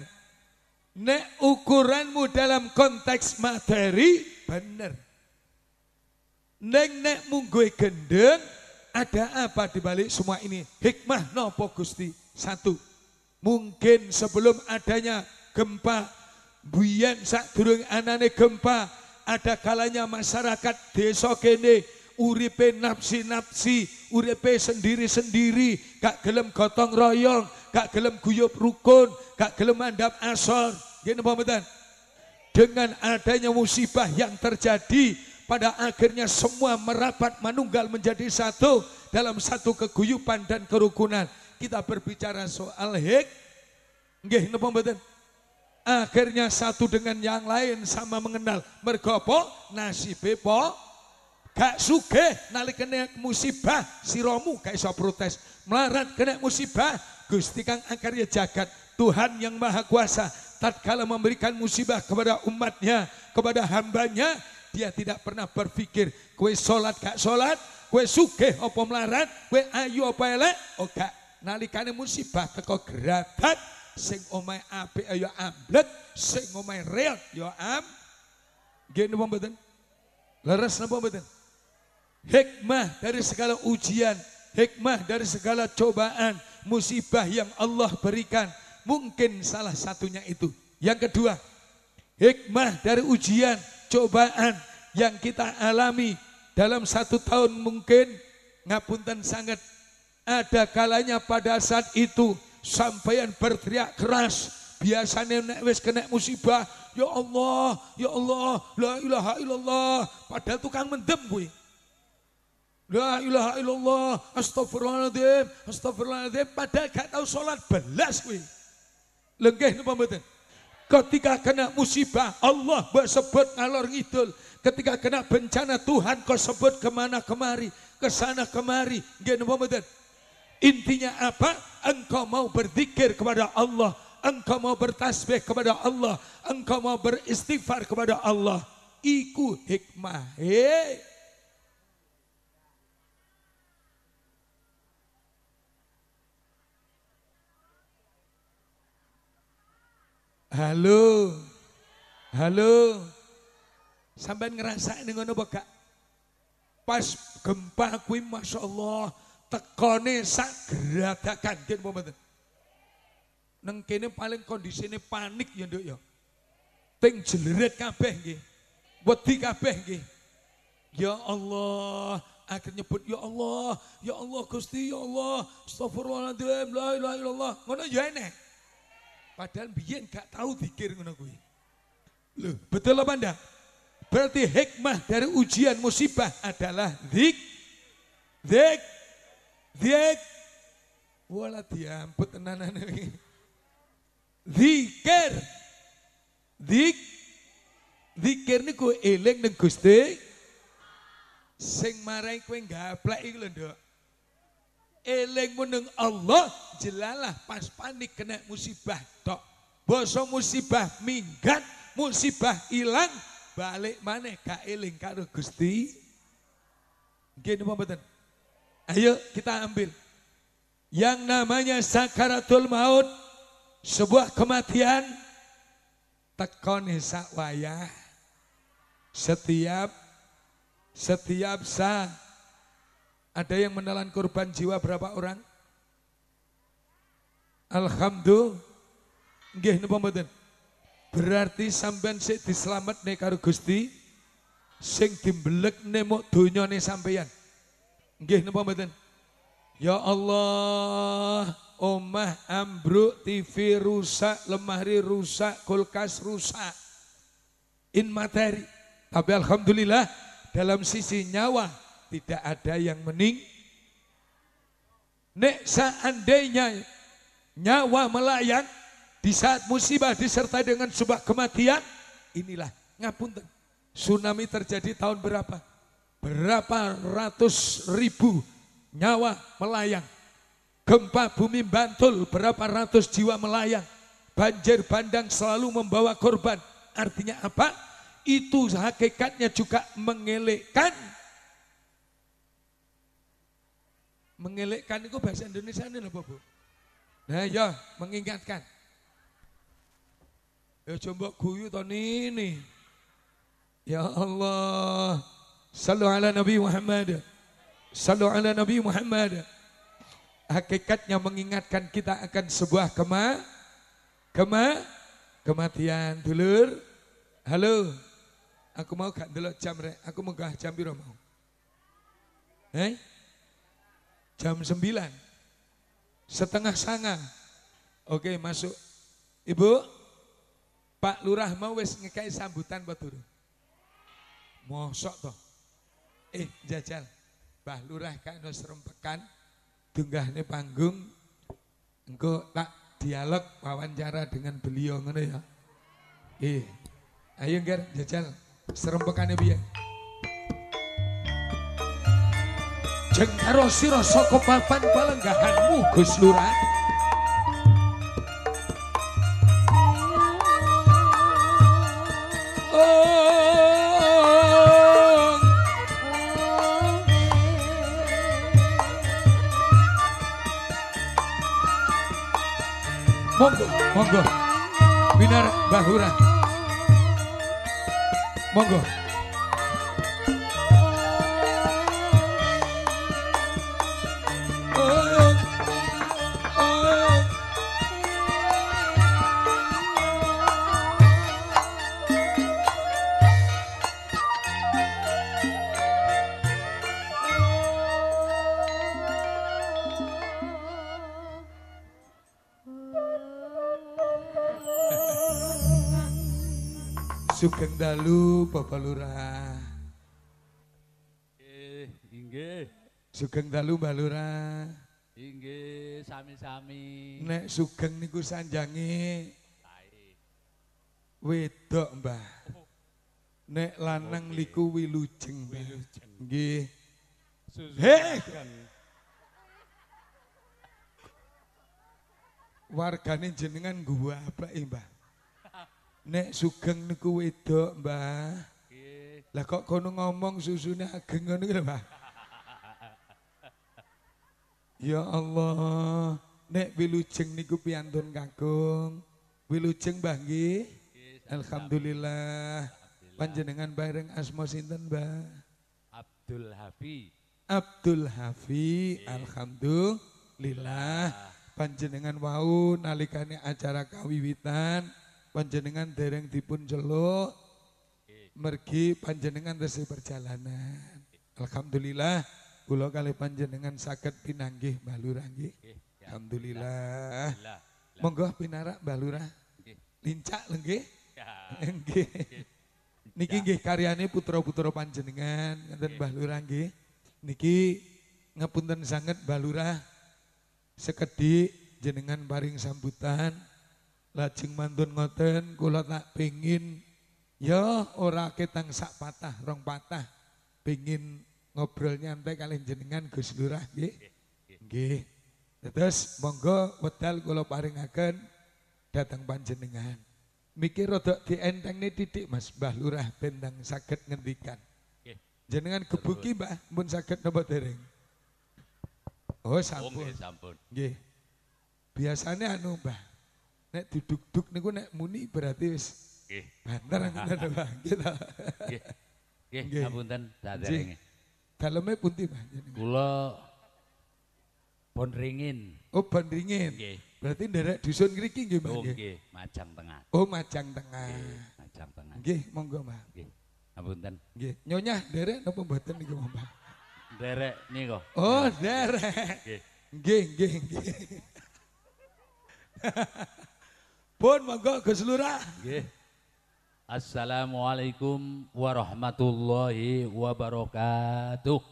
nek ukuranmu dalam konteks materi bener Neng nek munggoe gendeng, ada apa di balik semua ini? Hikmah nopo Gusti? Satu, mungkin sebelum adanya gempa, sak durung anane gempa, ada kalanya masyarakat desa kene uripe napsi napsi, uripe sendiri-sendiri, gak gelem gotong royong, gak gelem guyup rukun, gak gelem andap asor. Gini pembetan. Dengan adanya musibah yang terjadi, pada akhirnya semua merapat manunggal menjadi satu dalam satu keguyupan dan kerukunan. Kita berbicara soal hik. Nggih napa mboten? Akhirnya satu dengan yang lain sama mengenal mergopo nasibe po gak sugih nalik kena musibah siromu gak iso protes melarat kena musibah Gusti Kang Angkarya Jagat Tuhan yang Maha Kuasa tatkala memberikan musibah kepada umatnya kepada hambanya dia tidak pernah berpikir kue sholat gak sholat kue suge apa melarat kue ayu apa elek oh gak nalikane musibah teko gerabat sing omai api ayo ya amblet sing omai real yo ya am gini pembetan, leres napa mboten hikmah dari segala ujian hikmah dari segala cobaan musibah yang Allah berikan mungkin salah satunya itu yang kedua hikmah dari ujian cobaan yang kita alami dalam satu tahun mungkin ngapunten sangat ada kalanya pada saat itu sampaian berteriak keras biasanya nek wis kena musibah ya Allah ya Allah la ilaha illallah padahal tukang mendem kuwi la ilaha illallah astagfirullahaladzim astagfirullahaladzim padahal gak tahu sholat belas kuwi lenggeh napa mboten Ketika kena musibah, Allah sebut ngalor ngidul. Ketika kena bencana Tuhan kau sebut kemana kemari, kesana kemari. Intinya apa? Engkau mau berzikir kepada Allah, engkau mau bertasbih kepada Allah, engkau mau beristighfar kepada Allah. Iku hikmah. Hei. Halo. Halo. Sampai ngerasa ini ngono apa Pas gempa kuwi Masya Allah tekone sak geradakan den pementen. Neng kene paling kondisine panik ya dok ya. Ting jelerit kabeh buat Wedi kabeh Ya Allah, akhirnya nyebut ya Allah, ya Allah kusti ya Allah, astagfirullahaladzim, la ilaha illallah. Ngono ya enek. Padahal biyen gak tahu dikir ngono kuwi. Loh, betul apa ndak? Berarti hikmah dari ujian musibah adalah dik, dik, dik. Wala diamput tenanan ini. Zikir. Dik. Zikir niku eling neng Gusti. seng marai kowe enggak iku lho, Nduk eling meneng Allah jelalah pas panik kena musibah tok boso musibah minggat musibah hilang balik mana gak eling karo Gusti gini pembetan? ayo kita ambil yang namanya sakaratul maut sebuah kematian tekon sak wayah setiap setiap sah ada yang menelan korban jiwa berapa orang? Alhamdulillah. Nggih napa Berarti sampean sik dislametne karo Gusti sing dimbelekne muk donyane sampean. Nggih napa mboten? Ya Allah, omah ambruk, TV rusak, lemari rusak, kulkas rusak. In materi. Tapi alhamdulillah dalam sisi nyawa tidak ada yang mening. Nek seandainya nyawa melayang di saat musibah disertai dengan sebuah kematian, inilah Ngapun Tsunami terjadi tahun berapa? Berapa ratus ribu nyawa melayang. Gempa bumi Bantul berapa ratus jiwa melayang. Banjir bandang selalu membawa korban. Artinya apa? Itu hakikatnya juga mengelekkan Mengelikkan itu bahasa Indonesia ini loh Bu. Nah, ya, mengingatkan. Ya coba guyu tahun ini. Ya Allah. Sallu ala Nabi Muhammad. Sallu ala Nabi Muhammad. Hakikatnya mengingatkan kita akan sebuah kema, kema, kematian dulur. Halo. Aku mau gak delok jam rek. Aku mau gak jam mau. Eh? jam sembilan Setengah sanga. Oke, masuk. Ibu, Pak Lurah mau wis ngekai sambutan buat turun. Mosok toh. Eh, jajal. bah Lurah kan kano serempekan tunggahnya panggung engko tak dialog wawancara dengan beliau ngono ya. Eh, ayo ger jajal serempekannya biar. jeng karo siro soko papan palenggahanmu Gus Lurah
Monggo, monggo,
binar bahura, monggo. Monggo. dalu Bapak Lurah.
Nggih, nggih.
Sugeng dalu Mbak Lurah.
Inggih, sami-sami. Nek sugeng
niku sanjange wedok, Mbah. Nek lanang liku wilujeng. Wilujeng. Nggih. Heh. Wargane jenengan gua apa, Mbah? Nek sugeng niku wedok, Mbah. Nggih. Lah kok kono ngomong susune ageng ngono lho, Mbah. Ya Allah, nek wilujeng niku piantun kagung. Wilujeng Mbah nggih. Alhamdulillah. Panjenengan bareng asma sinten, Mbah?
Abdul Hafi.
Abdul Hafi, alhamdulillah. Panjenengan wau nalikane acara kawiwitan panjenengan dereng dipun celuk mergi panjenengan resi perjalanan. Alhamdulillah kula kali panjenengan sakit pinanggih balurangi. Ya. Alhamdulillah. Monggo pinarak balura, Lurah. Lincak ya. Niki nggih karyane putra-putra panjenengan dan Mbah Lurah nggih. Niki ngapunten sanget Mbah Lurah sekedhik jenengan paring sambutan Lajeng mantun ngoten kula tak pingin. ya ora ketang sak patah rong patah Pingin ngobrol nyantai kalian jenengan Gus Lurah nggih. Nggih. Terus monggo wedal kula paringaken datang panjenengan. Mikir rodok dienteng nih titik Mas Mbah Lurah bendang sakit ngendikan. Jenengan kebuki Mbah pun sakit nopo dereng. Oh sampun. Oh, nggih. Biasanya anu Mbah Nek duduk-duduk niku nek muni berarti wis nggih. Banter ngono Pak. Nggih ta. Nggih. Nggih, ngapunten saderenge. Daleme pundi Pak? Kula ringin. Oh, ringin. Nggih. Berarti nderek dusun ngriki nggih, Mbak. Oh, nggih, Majang Tengah. Oh, Majang Tengah. Nggih, Majang Tengah. Nggih, monggo, Mbak.
Nggih. Ngapunten. Nggih.
Nyonya nderek napa mboten niku, Mbak?
Nderek niku.
Oh, nderek. Nggih.
Nggih, nggih, nggih. Pun monggo Gus Lurah. Nggih. Assalamualaikum warahmatullahi wabarakatuh.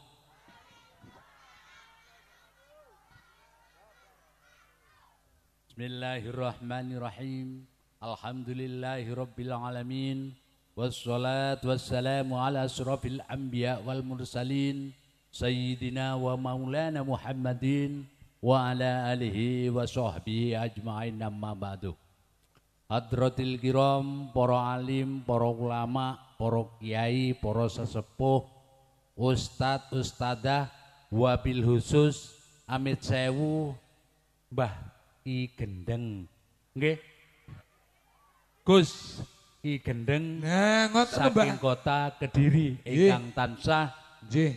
Bismillahirrahmanirrahim. Alhamdulillahirabbil alamin. Wassalatu wassalamu ala asrafil anbiya wal mursalin sayyidina wa maulana Muhammadin wa ala alihi wa sahbihi ajma'in amma ba'du. Hadrotil kiram, para alim, para ulama, para kiai, para sesepuh, ustad, ustadah, wabil khusus, amit sewu, mbah i gendeng. Nge? Gus i gendeng, saking kota kediri, ikang tansah,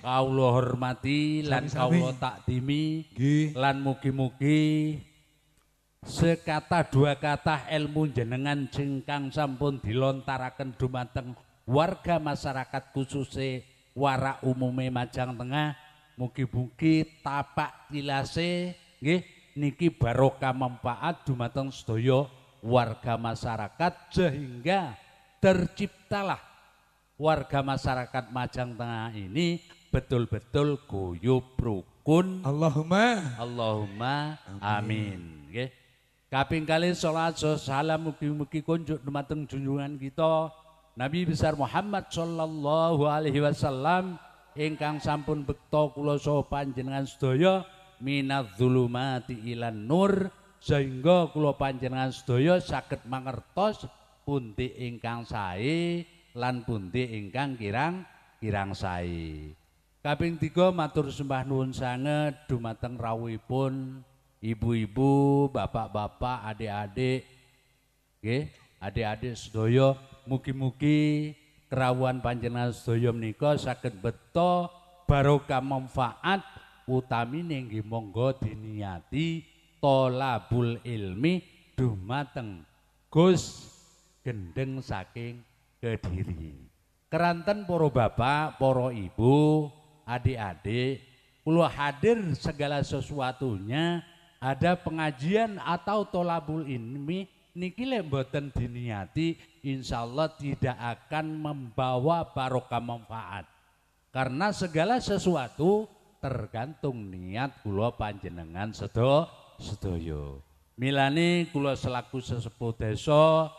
kaulo hormati, lan kaulo takdimi, lan mugi-mugi, sekata dua kata ilmu jenengan jengkang sampun dilontarakan dumateng warga masyarakat khususnya warak umume Majang Tengah mugi-mugi tapak tilase nggih niki barokah manfaat dumateng sedaya warga masyarakat sehingga terciptalah warga masyarakat Majang Tengah ini betul-betul guyub rukun Allahumma Allahumma amin, amin. Kaping kalih salat salam mugi-mugi kunjuk dumateng junjungan kita Nabi besar Muhammad sallallahu alaihi wasallam ingkang sampun bekto kula saha panjenengan sedaya minaz zulumati ilan nur sehingga kula panjenengan sedaya saged mangertos pundi ingkang sae lan pundi ingkang kirang kirang sae. Kaping tiga matur sembah nuwun sanget dumateng rawuhipun ibu-ibu, bapak-bapak, adik-adik, okay? adik-adik sedoyo, mugi-mugi kerawuan panjenengan sedoyo menika sakit beto barokah manfaat utami nggih monggo diniati tolabul ilmi dumateng Gus gendeng saking Kediri. Keranten poro bapak, poro ibu, adik-adik, kula hadir segala sesuatunya ada pengajian atau tolabul ilmi niki mboten diniati insya Allah tidak akan membawa barokah manfaat karena segala sesuatu tergantung niat kula panjenengan sedo sedoyo milani kula selaku sesepuh desa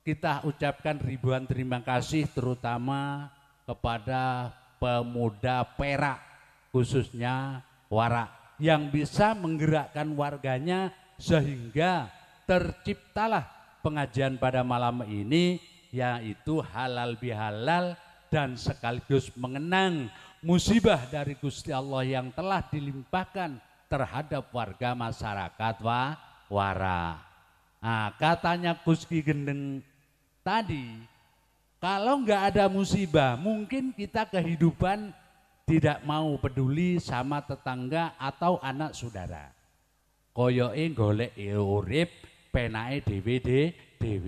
kita ucapkan ribuan terima kasih terutama kepada pemuda perak khususnya warak yang bisa menggerakkan warganya sehingga terciptalah pengajian pada malam ini yaitu halal bihalal dan sekaligus mengenang musibah dari Gusti Allah yang telah dilimpahkan terhadap warga masyarakat wa wara. Nah, katanya kuski Gendeng tadi, kalau nggak ada musibah, mungkin kita kehidupan tidak mau peduli sama tetangga atau anak saudara. Koyoke golek ya urip penae dwd dw.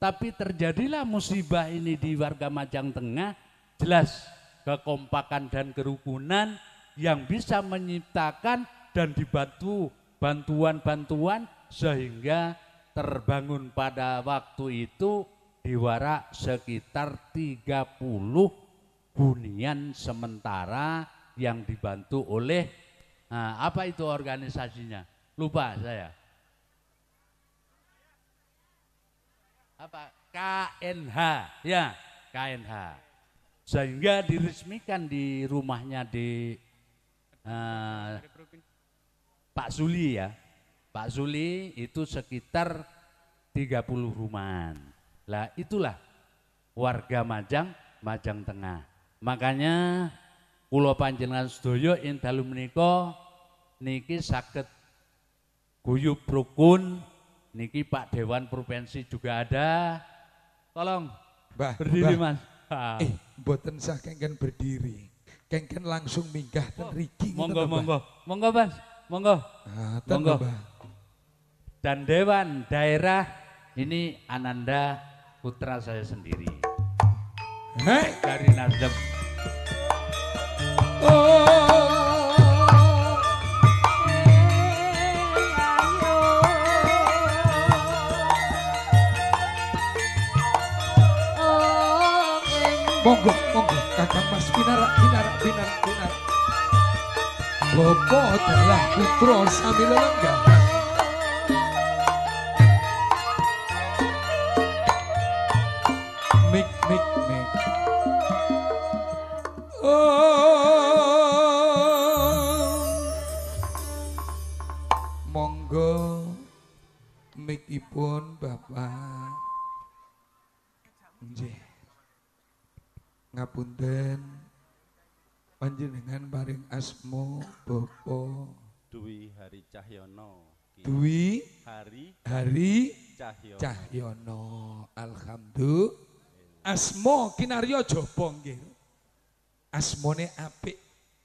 Tapi terjadilah musibah ini di warga Majang Tengah, jelas kekompakan dan kerukunan yang bisa menciptakan dan dibantu bantuan-bantuan sehingga terbangun pada waktu itu diwara sekitar 30 hunian sementara yang dibantu oleh nah, apa itu organisasinya? Lupa saya. Apa KNH ya, KNH. Sehingga diresmikan di rumahnya di uh, Pak Zuli ya. Pak Zuli itu sekitar 30 rumah Lah itulah warga Majang, Majang Tengah. Makanya pulau panjenengan sedaya ing dalu menika niki saged guyub rukun niki Pak Dewan Provinsi juga ada. Tolong Mbah, berdiri Mas. Ha. Eh, mboten sah kengken berdiri. Kengken langsung minggah ten oh, riki. Gitu monggo monggo. Monggo Mas. Monggo. Ah, monggo. Mbah. Dan dewan daerah ini Ananda putra saya sendiri. Hei. Dari Nasdem.
ayo Monggo, monggo,
kakak mas binara, binara, binara, binara telah
putro sambil lenggak Mik, mik, mik Oh, oh. asmo Bopo
Dwi Hari Cahyono Dwi Hari Hari Cahyono,
Cahyono. Alhamdulillah Asmo kinaryo
Jopong nggih
Asmone apik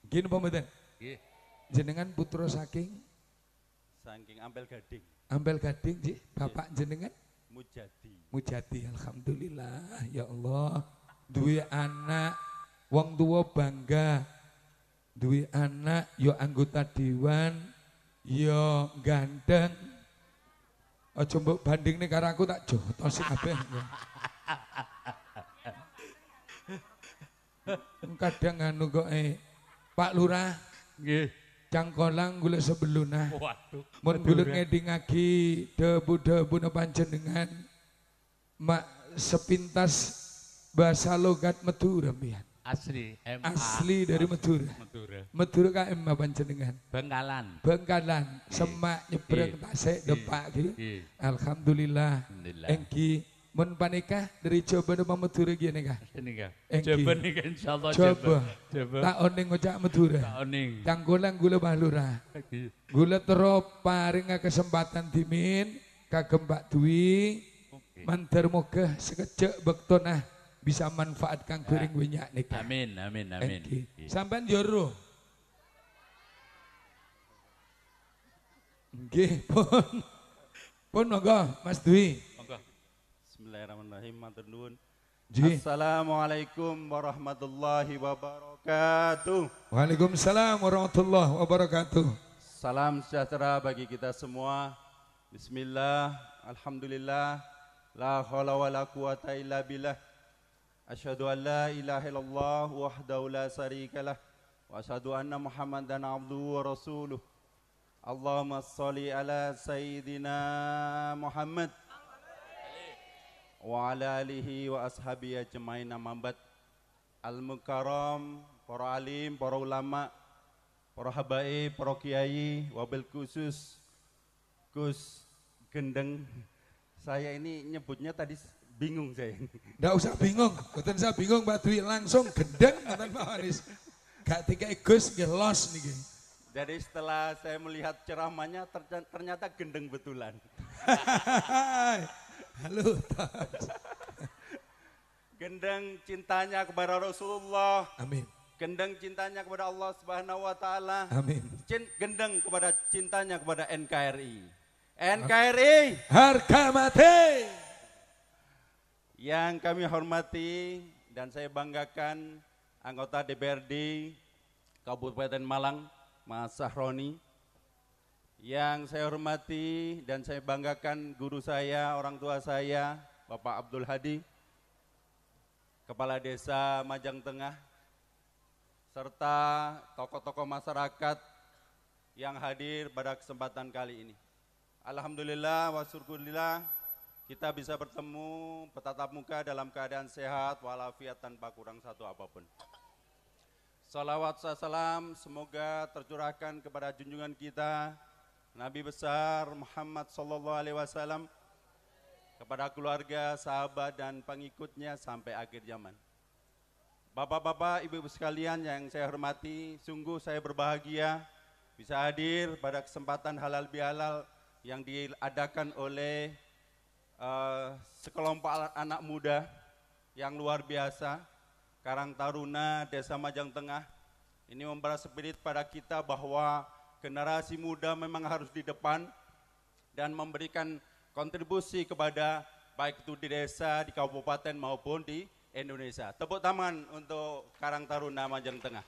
Gini pemerintah jenengan putra saking
saking Ampel Gading
Ampel Gading jih. bapak jenengan Mujadi Mujadi alhamdulillah ya Allah Dwi anak wong tua bangga duwe anak yo ya anggota dewan yo ya gandeng, aja mbok bandingne karo aku tak jotos kabeh kadang anu kok eh Pak Lurah nggih cangkolang golek sebeluna ah. waduh mun bulut ngedingagi debu-debu panjenengan mak sepintas bahasa logat metu rembian ya. Asli Asli dari Madura. Madura. Madura M apa jenengan? Bengkalan. Bengkalan. Iya. Semak nyebrang iya. tasik iya. depak ki. Gitu. Alhamdulillah. Alhamdulillah. Engki mun panikah dari coba nama Madura gini nikah. Coba nih insyaallah Coba, coba. Tak oning ngocak Madura. Tak oning. Canggolang gula bahlura. Gula terop paring kesempatan dimin kagem duwi. Mantar moga sekecek bektonah bisa manfaatkan kering ah. minyak nih,
Amin, amin, amin. Okay. Sampai
joro. Oke, pun. Pun moga Mas Dwi.
Moga. Bismillahirrahmanirrahim. Matur nuwun. Assalamualaikum warahmatullahi wabarakatuh.
Waalaikumsalam warahmatullahi wabarakatuh.
Salam sejahtera bagi kita semua. Bismillah, alhamdulillah, la wa wala quwata illa billah. Asyhadu an la ilaha illallah wahdahu la syarika lah wa asyhadu anna muhammadan abduhu wa rasuluh. Allahumma shalli ala sayyidina Muhammad wa ala alihi wa ashabi ajmain mambat al mukarram para alim para ulama para habaib para kiai wabil khusus Gus Gendeng saya ini nyebutnya tadi Bingung saya ini. Nggak usah bingung, betul saya bingung Pak Dwi langsung gendeng kata Pak Haris, Gak tiga Gus nggih los Jadi setelah saya melihat ceramahnya ternyata gendeng betulan. Halo. gendeng cintanya kepada Rasulullah. Amin gendeng cintanya kepada Allah Subhanahu wa taala. Amin. gendeng kepada cintanya kepada NKRI. NKRI harga mati. Yang kami hormati dan saya banggakan anggota DPRD Kabupaten Malang, Mas Sahroni. Yang saya hormati dan saya banggakan guru saya, orang tua saya, Bapak Abdul Hadi, Kepala Desa Majang Tengah, serta tokoh-tokoh masyarakat yang hadir pada kesempatan kali ini. Alhamdulillah wa syukurillah kita bisa bertemu bertatap muka dalam keadaan sehat walafiat tanpa kurang satu apapun. Salawat salam semoga tercurahkan kepada junjungan kita Nabi besar Muhammad sallallahu alaihi wasallam kepada keluarga, sahabat dan pengikutnya sampai akhir zaman. Bapak-bapak, ibu-ibu sekalian yang saya hormati, sungguh saya berbahagia bisa hadir pada kesempatan halal bihalal yang diadakan oleh Eh, sekelompok anak muda yang luar biasa, Karang Taruna, Desa Majang Tengah. Ini memberi spirit pada kita bahwa generasi muda memang harus di depan dan memberikan kontribusi kepada baik itu di desa, di kabupaten maupun di Indonesia. Tepuk tangan untuk Karang Taruna Majang Tengah.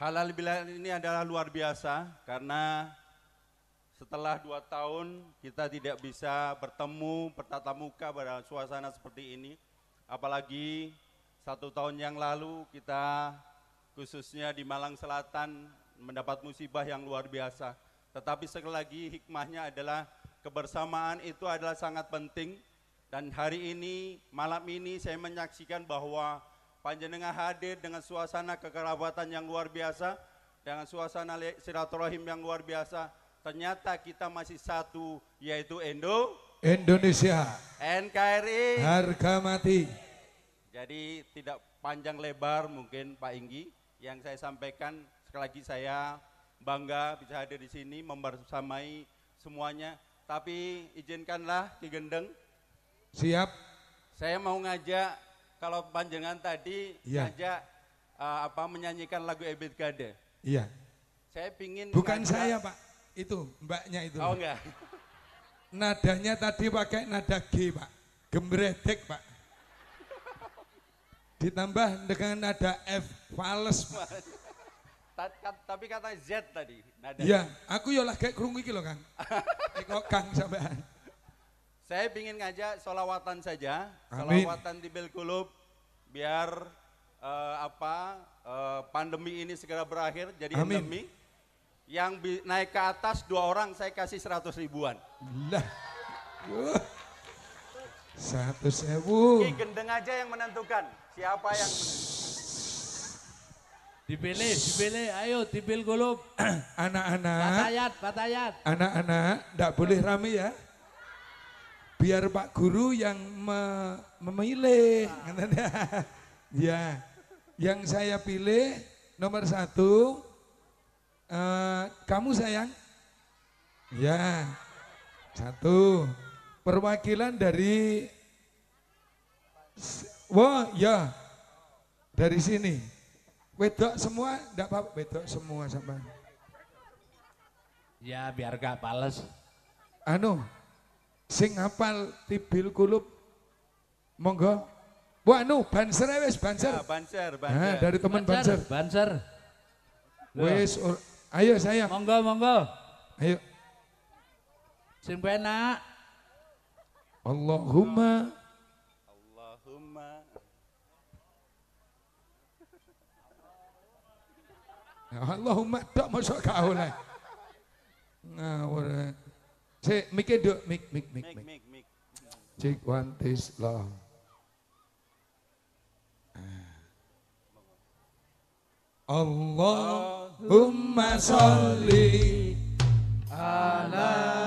Halal bila ini adalah luar biasa karena setelah dua tahun kita tidak bisa bertemu bertatap muka pada suasana seperti ini. Apalagi satu tahun yang lalu kita khususnya di Malang Selatan mendapat musibah yang luar biasa. Tetapi sekali lagi hikmahnya adalah kebersamaan itu adalah sangat penting. Dan hari ini, malam ini saya menyaksikan bahwa Panjenengan hadir dengan suasana kekerabatan yang luar biasa, dengan suasana silaturahim yang luar biasa, Ternyata kita masih satu yaitu Indo Indonesia. NKRI harga mati. Jadi tidak panjang lebar mungkin Pak Inggi yang saya sampaikan sekali lagi saya bangga bisa hadir di sini membersamai semuanya. Tapi izinkanlah Ki Gendeng. Siap. Saya mau ngajak kalau panjangan tadi ya. ngajak uh, apa menyanyikan lagu Ebit Gade. Iya. Saya pingin bukan ngajak, saya Pak itu mbaknya itu. Oh enggak.
Nadanya tadi pakai nada G pak, gembredek pak. Ditambah dengan nada F, fals pak.
Tapi kata Z tadi. Nada ya, iya, aku yolah kayak kerungu iki loh kang. kang sampean. Saya ingin ngajak solawatan saja, solawatan di Belkulub, biar uh, apa uh, pandemi ini segera berakhir jadi Amin. endemi. Yang naik ke atas dua orang saya kasih seratus ribuan.
Lah. Satu sewu. Ini
gendeng aja yang menentukan siapa yang Dipilih, dipilih,
ayo dipilih gulup.
Anak-anak.
Batayat, batayat.
Anak-anak, tidak boleh rame ya. Biar Pak Guru yang
memilih.
Nah. ya, yang saya pilih nomor satu Eh, kamu sayang? Ya. Satu. Perwakilan dari Wah,
ya. Dari sini.
Wedok semua, enggak apa-apa. Wedok semua sama.
Ya, biar gak pales. Anu,
sing hafal tibil kulub. Monggo. Wah, anu,
banser ya, wis, banser. Ya, banser, banser. Nah, dari teman banser. Banser. banser. Wis, Ayo saya. Monggo monggo. Ayo. Sing penak.
Allahumma Allahumma ya, Allahumma tok mosok gak oleh. Ngawur. Eh. Sik mikir e duk mik mik mik mik. mik. Cik wantis lah.
Allah Allahumma sholli ala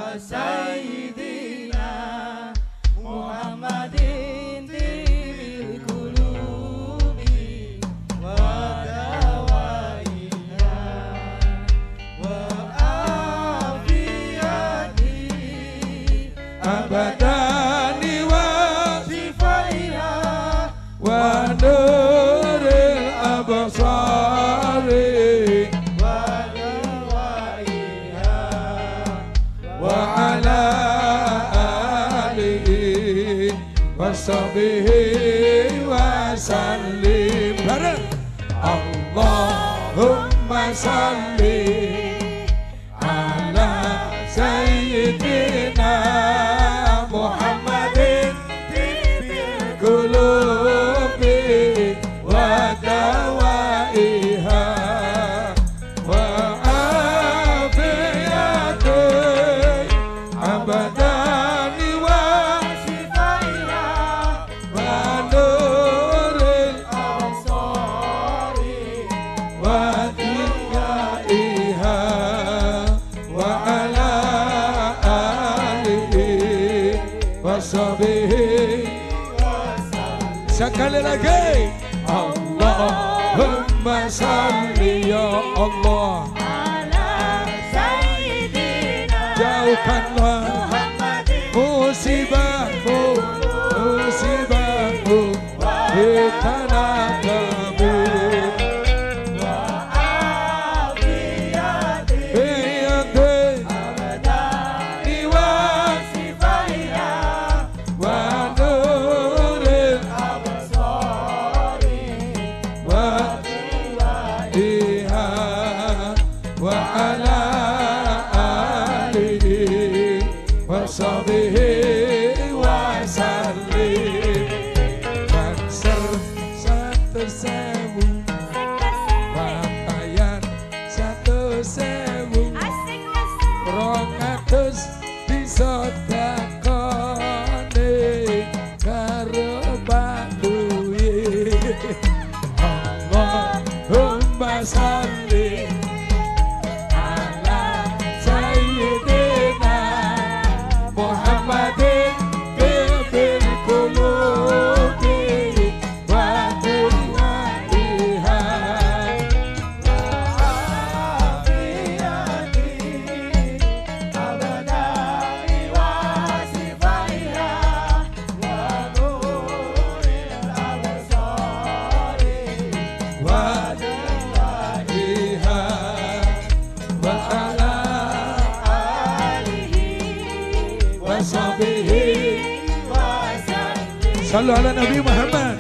Halo ala Nabi Muhammad.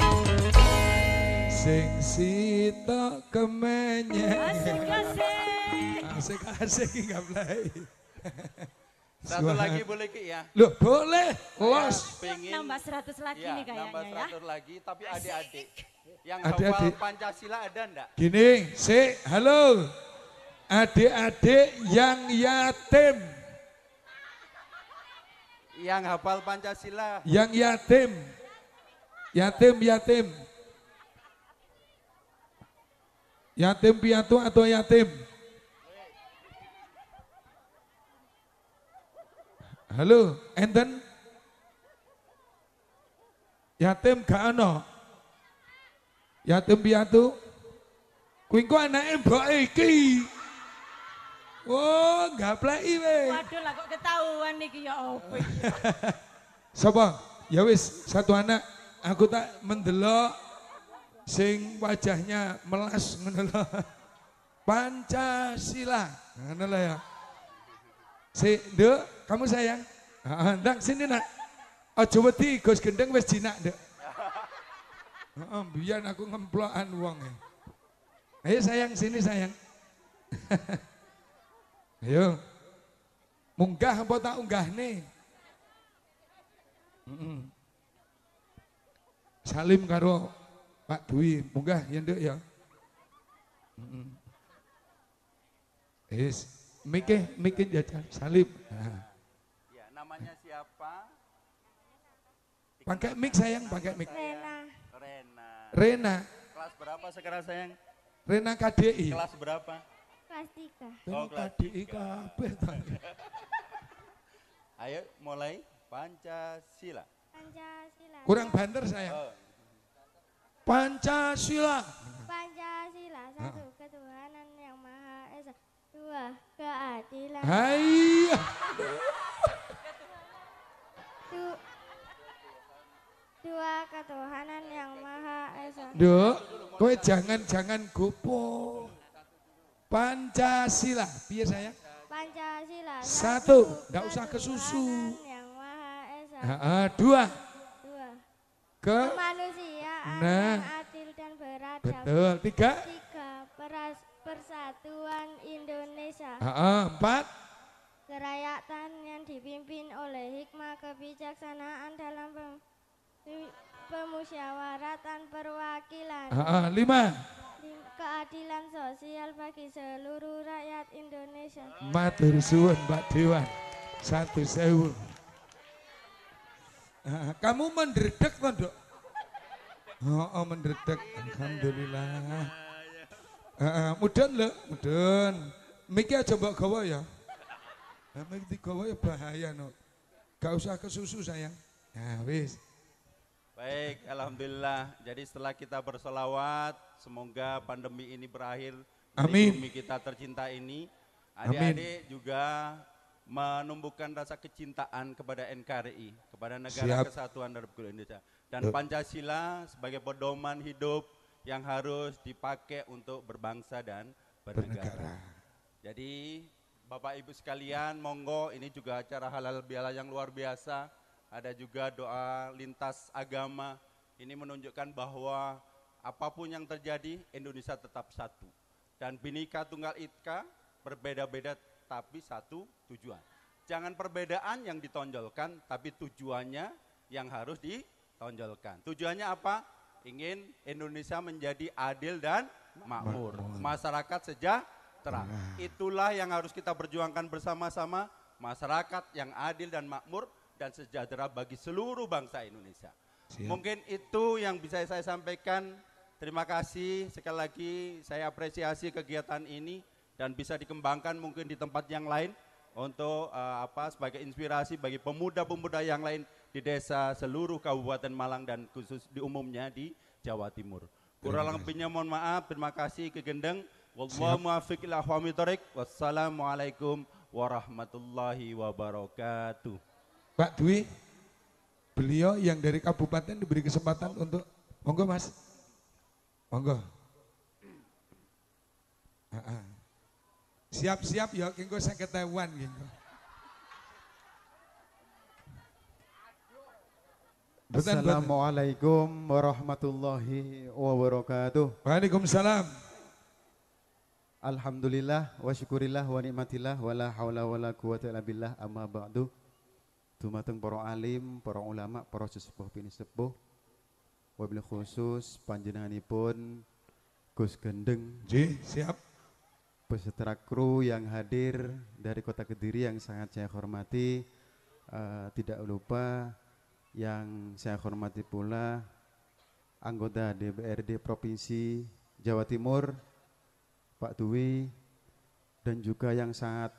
Sing sitok kemenye Asik asik. Asik asik Satu lagi boleh ki ya?
Loh
boleh, ya,
los. Pengen,
nambah seratus lagi ya, nih kayaknya nambah 100 ya. lagi tapi adik-adik. Yang adik -adik. hafal Pancasila ada enggak?
Gini, si, halo. Adik-adik yang yatim.
Yang hafal Pancasila.
Yang yatim. Yatim, yatim. Yatim piatu atau yatim? Halo, enten? Yatim gak ono. Yatim piatu. Kuwi kok anake mbok iki. Oh, gapleki we. Waduh
lah kok ketahuan iki ya opo.
Sapa? Ya wis, satu anak aku tak mendelok sing wajahnya melas mendelok. Pancasila ngono ya. Si, de, kamu sayang? Ndang sini nak. coba wedi Gus Gendeng wes jinak, Nduk. oh, biar aku ngemplokan uangnya e. Ayo sayang sini sayang. Ayo. Munggah apa tak unggah nih? Mm -mm salim karo Pak Dwi, munggah ya ya. Is, mikir mikir jajan salim. Nah. Ya,
namanya
siapa?
Pakai mic sayang, pakai mic.
Rena. Rena. Rena. Kelas berapa sekarang sayang? Rena KDI. Kelas berapa? Kelas 3.
Oh, kelas KDI
Ayo mulai Pancasila.
Pancasila. Kurang banter saya.
Oh.
Pancasila.
Pancasila satu ketuhanan yang maha esa. Dua keadilan. Hai. Dua ketuhanan yang maha
esa. Duh,
kowe jangan-jangan gopo. Pancasila, biar saya. Pancasila. Satu, enggak usah ke susu dua. Dua.
Ke kemanusiaan nah. adil dan beradab. Betul. Tiga. Tiga. Peras, persatuan Indonesia. Heeh, empat. Kerakyatan yang dipimpin oleh hikmah kebijaksanaan dalam pemusyawaratan perwakilan.
Heeh, lima keadilan sosial bagi seluruh rakyat Indonesia. Matur suwun Pak Dewan. Satu sewu. Kamu mendredek kan Oh, oh mendredek. Alhamdulillah. Uh, mudan loh, mudah. Miki aja mbak gawa ya. Miki digawa ya bahaya no. Gak usah ke susu sayang. Nah wis.
Baik, Alhamdulillah. Jadi setelah kita bersolawat, semoga pandemi ini berakhir. Amin. Di bumi kita tercinta ini. Adik-adik juga menumbuhkan rasa kecintaan kepada NKRI, kepada Negara Siap. Kesatuan Republik Indonesia dan eh. Pancasila sebagai pedoman hidup yang harus dipakai untuk berbangsa dan bernegara. bernegara. Jadi Bapak Ibu sekalian, monggo ini juga acara halal biala yang luar biasa. Ada juga doa lintas agama. Ini menunjukkan bahwa apapun yang terjadi, Indonesia tetap satu. Dan binika Tunggal Ika berbeda-beda tapi satu tujuan. Jangan perbedaan yang ditonjolkan, tapi tujuannya yang harus ditonjolkan. Tujuannya apa? Ingin Indonesia menjadi adil dan makmur, masyarakat sejahtera. Nah. Itulah yang harus kita perjuangkan bersama-sama, masyarakat yang adil dan makmur dan sejahtera bagi seluruh bangsa Indonesia. Siap. Mungkin itu yang bisa saya sampaikan. Terima kasih sekali lagi saya apresiasi kegiatan ini dan bisa dikembangkan mungkin di tempat yang lain untuk uh, apa sebagai inspirasi bagi pemuda-pemuda yang lain di desa seluruh Kabupaten Malang dan khusus di umumnya di Jawa Timur. Kurang lebihnya mohon maaf, terima kasih ke Gendeng. Wassalamualaikum warahmatullahi wabarakatuh. Pak
Dwi, beliau yang dari kabupaten diberi kesempatan untuk monggo Mas. Monggo. Uh -uh. Siap-siap ya kengko 50000-an kengko.
Assalamualaikum warahmatullahi wabarakatuh. Waalaikumsalam. Alhamdulillah wa syukurillah wa nikmatillah wa la haula wa quwata illa billah amma ba'du. Dumateng para alim, para ulama, para sesepuh pinisepuh. Wabil khusus panjenenganipun Gus Gendeng. Ji, siap beserta kru yang hadir dari Kota Kediri yang sangat saya hormati. Uh, tidak lupa yang saya hormati pula anggota DPRD Provinsi Jawa Timur, Pak Dwi, dan juga yang sangat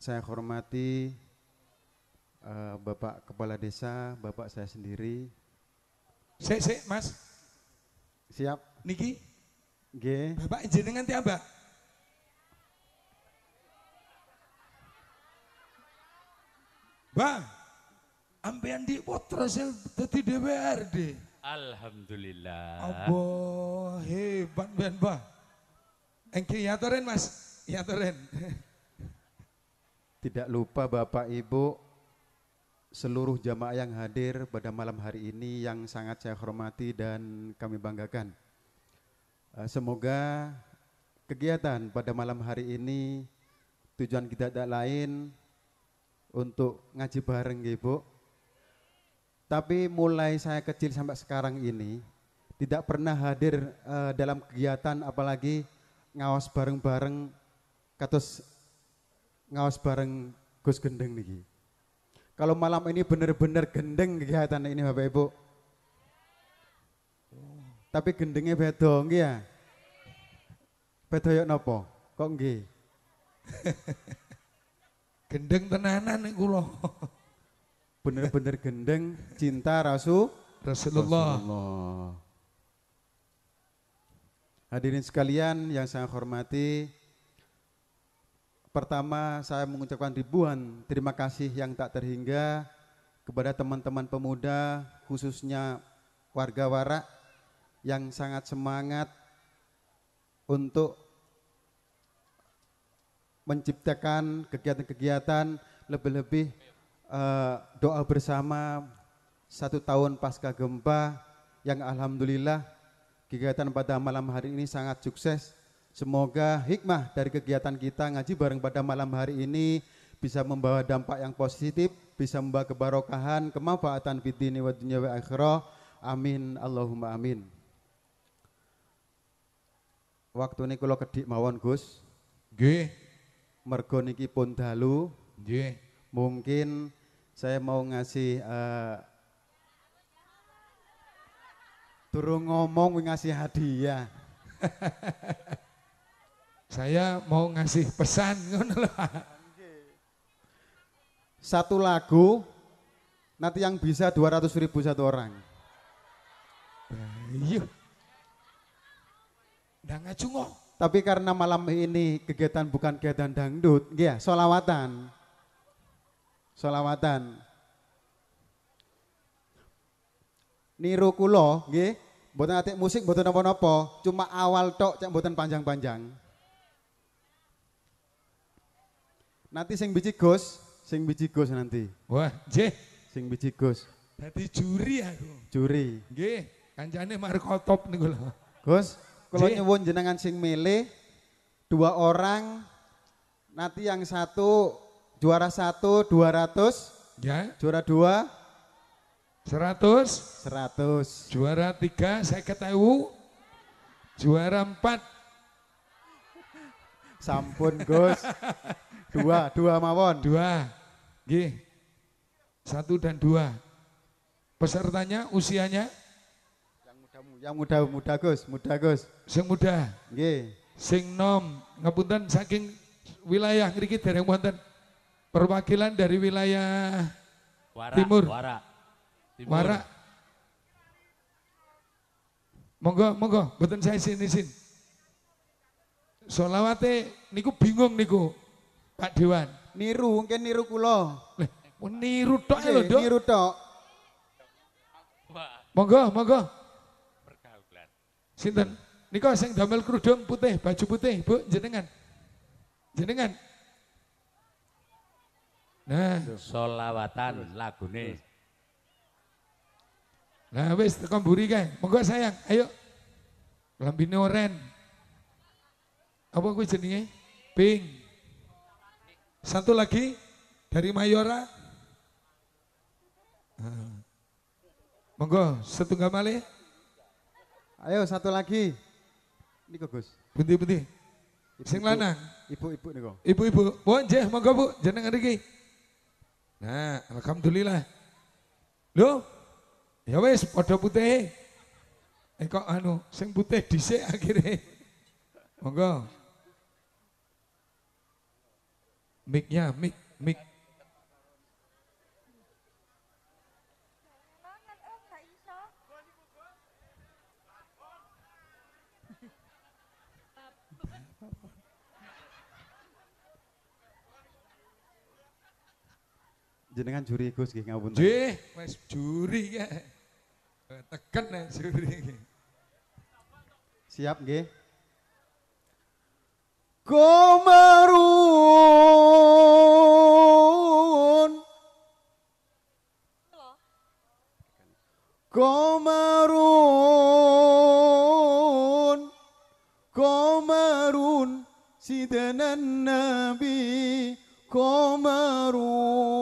saya hormati uh, Bapak Kepala Desa, Bapak saya sendiri. Sik, sik, Mas. Siap. Niki. G. Bapak dengan tiap, Pak.
Bang, ambian di potrasil tadi DPRD.
Alhamdulillah. Apa
hebat ben, Bang. Engki yatoren, Mas. Yatoren.
Tidak lupa Bapak Ibu seluruh jamaah yang hadir pada malam hari ini yang sangat saya hormati dan kami banggakan. Eh, semoga kegiatan pada malam hari ini tujuan kita tidak lain untuk ngaji bareng Ibu. Tapi mulai saya kecil sampai sekarang ini tidak pernah hadir uh, dalam kegiatan apalagi ngawas bareng-bareng katus ngawas bareng Gus Gendeng niki. Kalau malam ini benar-benar gendeng kegiatan ini Bapak Ibu. Tapi gendengnya beda ya. Beda ya nopo, Kok nggih? Gendeng tenanan nih kula. Bener-bener gendeng cinta Rasul Rasulullah. Rasulullah. Hadirin sekalian yang saya hormati, pertama saya mengucapkan ribuan terima kasih yang tak terhingga kepada teman-teman pemuda khususnya warga warak yang sangat semangat untuk menciptakan kegiatan-kegiatan lebih-lebih uh, doa bersama satu tahun pasca gempa yang alhamdulillah kegiatan pada malam hari ini sangat sukses. Semoga hikmah dari kegiatan kita ngaji bareng pada malam hari ini bisa membawa dampak yang positif, bisa membawa kebarokahan, kemanfaatan fitni wa dunia wa akhirah. Amin Allahumma amin. Waktu ini kalau kedik mawon Gus. Okay mergo niki pun dalu. Yeah. Mungkin saya mau ngasih uh, eh, turun ngomong ngasih hadiah. saya mau ngasih pesan ngono Satu lagu nanti yang bisa 200 ribu satu orang. Iya, Nggak ngacungo. Tapi karena malam ini kegiatan bukan kegiatan dangdut, ya solawatan. Solawatan. Niru kulo, ya. Buatan atik musik buatan nopo-nopo. cuma awal tok cak buatan panjang-panjang. Nanti sing biji Gus, sing biji Gus nanti. Wah, jeh? Sing biji Gus. Dadi juri aku. Juri. kanjane kancane Markotop nih gula. Gus, kalau nyuwun jenengan sing milih dua orang nanti yang satu juara satu dua ratus, ya. juara dua seratus, seratus, juara tiga saya ketahui, juara empat sampun Gus, dua dua mawon, dua, gih, satu dan
dua, pesertanya usianya kamu yang muda muda Gus, muda Gus. Sing muda. g Sing nom ngapunten saking wilayah kita yang wonten perwakilan dari wilayah Wara, timur.
Wara. Timur. Wara.
Monggo, monggo, buatan saya sini sini Solawate niku bingung niku
Pak Dewan. Niru, mungkin niru kulo Lah, niru tok lho, Dok. Niru tok. Monggo, monggo.
Sinten? Niko sing damel kerudung putih, baju putih, Bu, jenengan. Jenengan.
Nah, solawatan lagune. Nah, wis teko mburi kae. Monggo sayang,
ayo. Lambine oren. Apa kuwi jenenge? Pink. Satu lagi dari Mayora.
Ah. Monggo setunggal malih. Ayo satu lagi. ini Gus. Bunti bunti. Sing lanang. Ibu-ibu nih kok
Ibu-ibu. Pun nggih monggo Bu, Jeneng iki. Nah, alhamdulillah. Lo, ya wes pada putih. Eh kok anu, sing putih dhisik akhirnya. Monggo. Miknya, mik, mik.
jenengan juri Gus nggih ngawun. Nggih, wis juri ya.
Teken ya juri.
Siap nggih.
Komarun Komarun
Komarun Sidanan Nabi
Komarun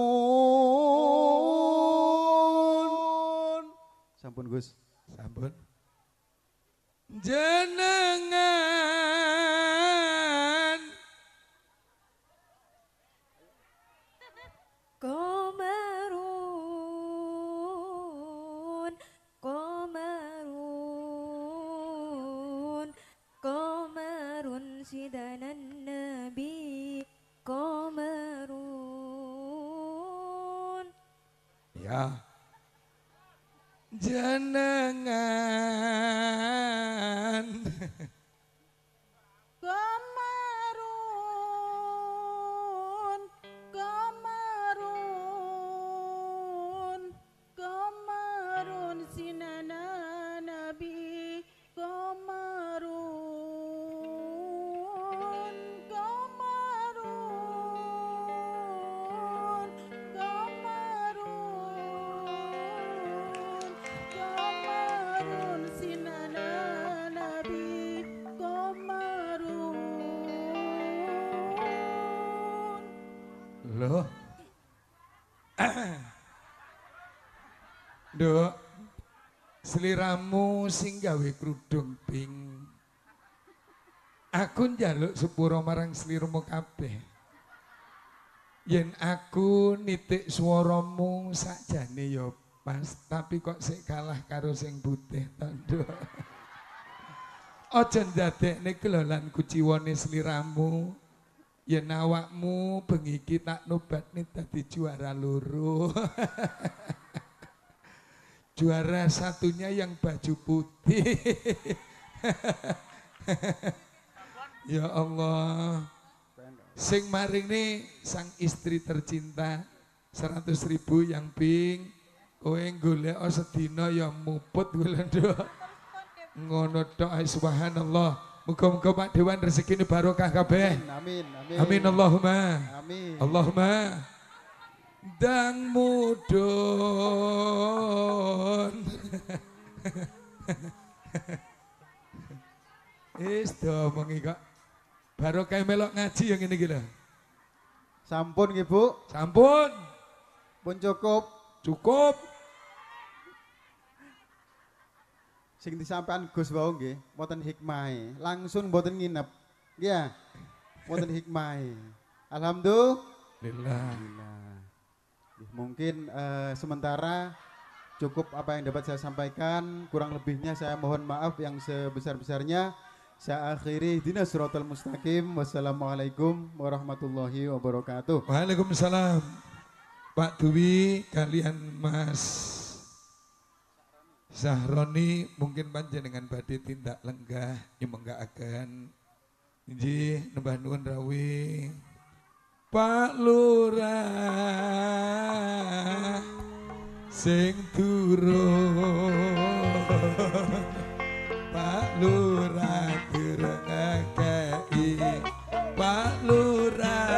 jenengan
gawe kerudung pink. Aku njaluk sepuro marang slirmu kabeh. Yen aku nitik swaramu sakjane ya pas, tapi kok sik kalah karo sing putih tondo. Aja ndadekne kelolan kuciwane sliramu. Yen awakmu bengi tak nubat nih dadi juara loro. juara satunya yang baju putih. ya Allah. Sing maring nih sang istri tercinta 100 ribu yang pink kowe golek sedina ya muput gulendo. Ngono tok eh, subhanallah. Muga-muga Pak Dewan rezekine barokah kabeh.
Amin, amin. Amin Allahumma. Amin.
Allahumma dan mudun Is do mengi kok. Baru kayak melok ngaji yang ini gila.
Sampun ibu. Sampun. Pun cukup. Cukup. Sing disampaikan Gus Bawo gih, buatan Langsung buatan nginep. ya, ah. Buatan hikmai. Alhamdulillah. Mungkin uh, sementara cukup apa yang dapat saya sampaikan. Kurang lebihnya saya mohon maaf yang sebesar-besarnya. Saya akhiri dinas suratul mustaqim. Wassalamualaikum warahmatullahi wabarakatuh.
Waalaikumsalam. Pak Dwi, kalian Mas Sahroni mungkin dengan badai tindak lenggah akan. Inji nembah nuwun rawi. Pak Lurah
sing turun Pak Lurah gerakai Pak Lurah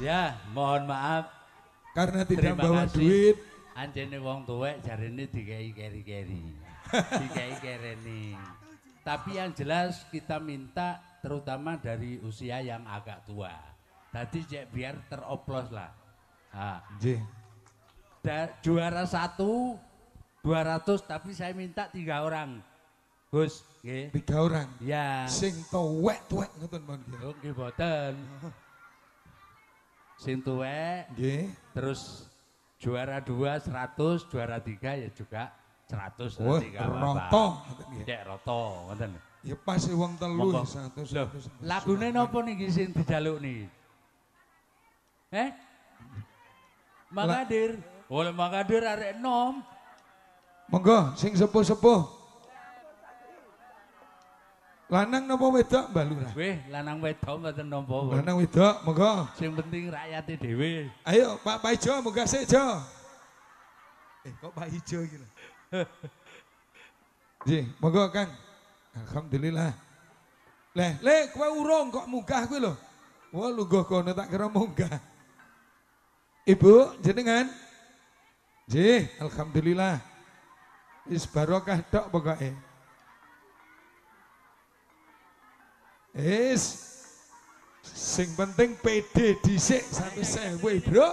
Ya mohon maaf karena tidak bawa duit anjene wong tuwek jarene digawe keri-keri digawe kereni Tapi yang jelas kita minta terutama dari usia yang agak tua. Tadi cek biar teroplos lah. Nah, da, juara satu 200 tapi saya minta tiga orang. Gus, Tiga orang. Ya. Sing tuwek-tuwek ngoten mon nggih. boten. Sing tuwek. Terus juara dua seratus, juara tiga ya juga 100 oh, nanti gak apa-apa. Roto. Dek roto, ngoten. Ya pasti wong telu 100. Lagune napa niki sing dijalukni? Eh? Mangadir, Oleh oh, Mangadir arek nom.
Monggo sing sepuh-sepuh. Lanang napa wedok Mbah Lurah?
Weh, lanang wedok mboten napa. Lanang wedok, monggo. Sing penting rakyate dhewe. Ayo Pak Paijo, munggah sik, Jo. Eh, kok Pak Ijo iki lho.
Ji, monggo kan. Alhamdulillah. Leh, le, kau urung kok muka kuwi lo. Wah, lungguh kono tak kira munggah. Ibu, jenengan. Ji, alhamdulillah. Is barokah tok pokoke. Is sing penting PD sampai 100.000, Bro.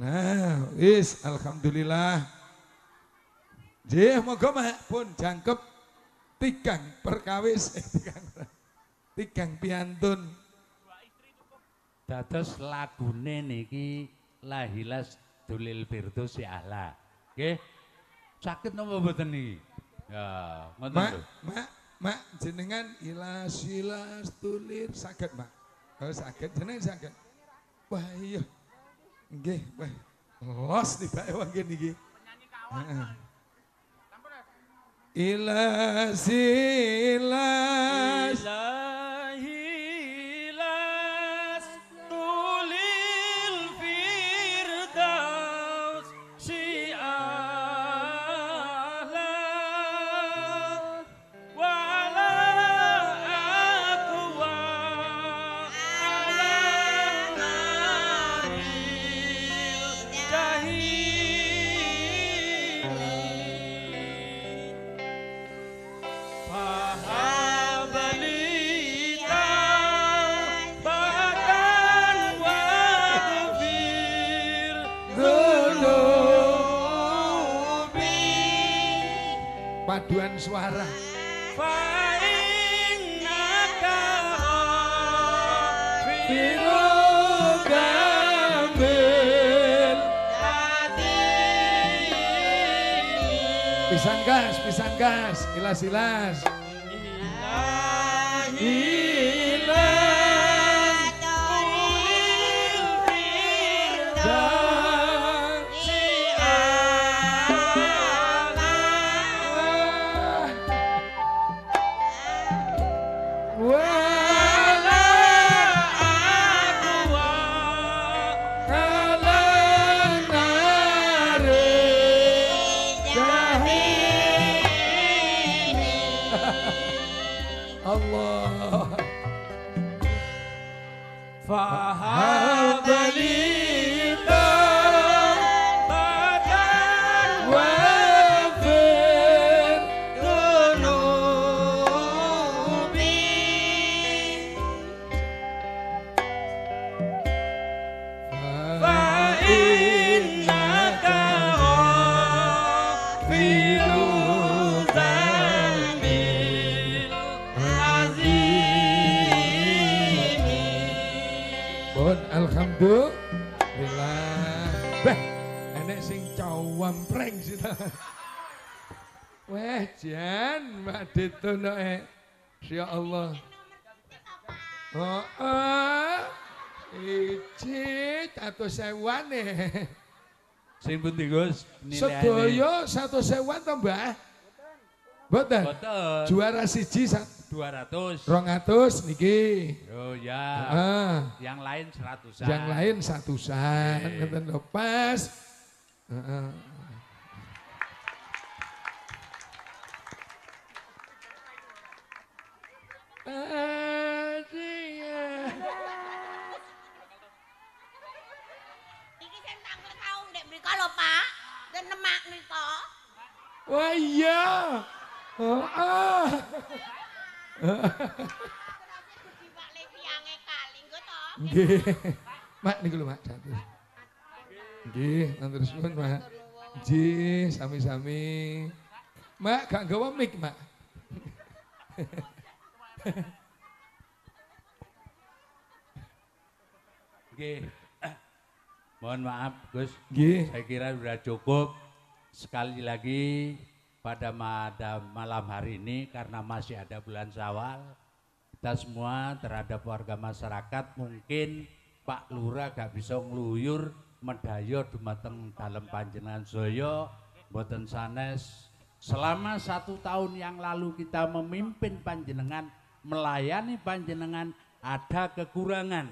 Nah, wis alhamdulillah. Jih, moga mak pun jangkep tigang perkawis eh, tigang tigang piantun.
Dados lagune niki lahilas dulil firdos si ya Allah. oke Sakit napa mboten niki? Ya, ngoten Mak, mak, mak
jenengan ilas ilas tulir sakit Mak. Oh, sakit jenengan sakit Wah, iya. Nggih, weh. Los tibake wangkin iki. Ila Ilas,
ilas.
suara.
Fa'innaka biru gambil
gas, pisang gas, ilas-ilas.
Ilahi.
Jan Mbak ditunoke. Ya Allah. Oh,
Oh,
Iji satu sewane.
Sing pundi Gus?
Sedoyo satu sewan to Mbah?
Betul. Mboten. Juara siji 200.
200 niki.
Oh ya. Heeh. Yang lain seratusan. Yang lain
satusan Ngoten eh. lho pas. sing pak. Wah Nggih.
Mak niku lho Mak. Nggih, matur suwun Mak. Nggih, sami-sami. Mak gak gawa mic, Mak.
Oke, Mohon maaf Gus. Nggih. Saya kira sudah cukup. Sekali lagi pada malam hari ini karena masih ada bulan Sawal, kita semua terhadap warga masyarakat mungkin Pak Lura gak bisa ngeluyur medayo dumateng dalam panjenengan Zoyo boten sanes selama satu tahun yang lalu kita memimpin panjenengan melayani panjenengan ada kekurangan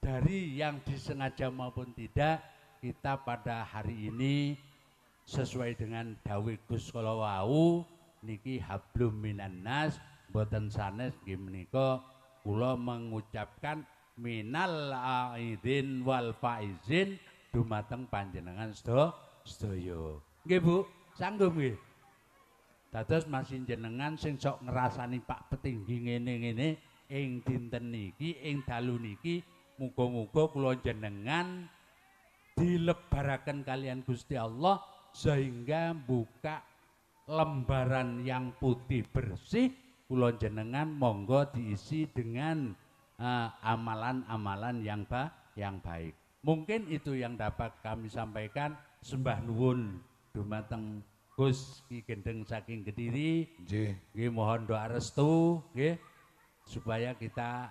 dari yang disengaja maupun tidak kita pada hari ini sesuai dengan dawe Gus Kolowau niki hablum minan nas boten sanes gimniko mengucapkan minal aidin wal faizin dumateng panjenengan sto Nggih Bu, sanggup nggih? Dados masih jenengan sing sok ngerasani Pak Petinggi ngene-ngene ing dinten niki, ing dalu niki muga-muga kula jenengan dilebaraken kalian Gusti Allah sehingga buka lembaran yang putih bersih kula jenengan monggo diisi dengan eh, amalan-amalan uh, yang ba yang baik. Mungkin itu yang dapat kami sampaikan. Sembah nuwun dumateng Gus Ki Gendeng saking Kediri. Nggih. mohon doa restu nggih supaya kita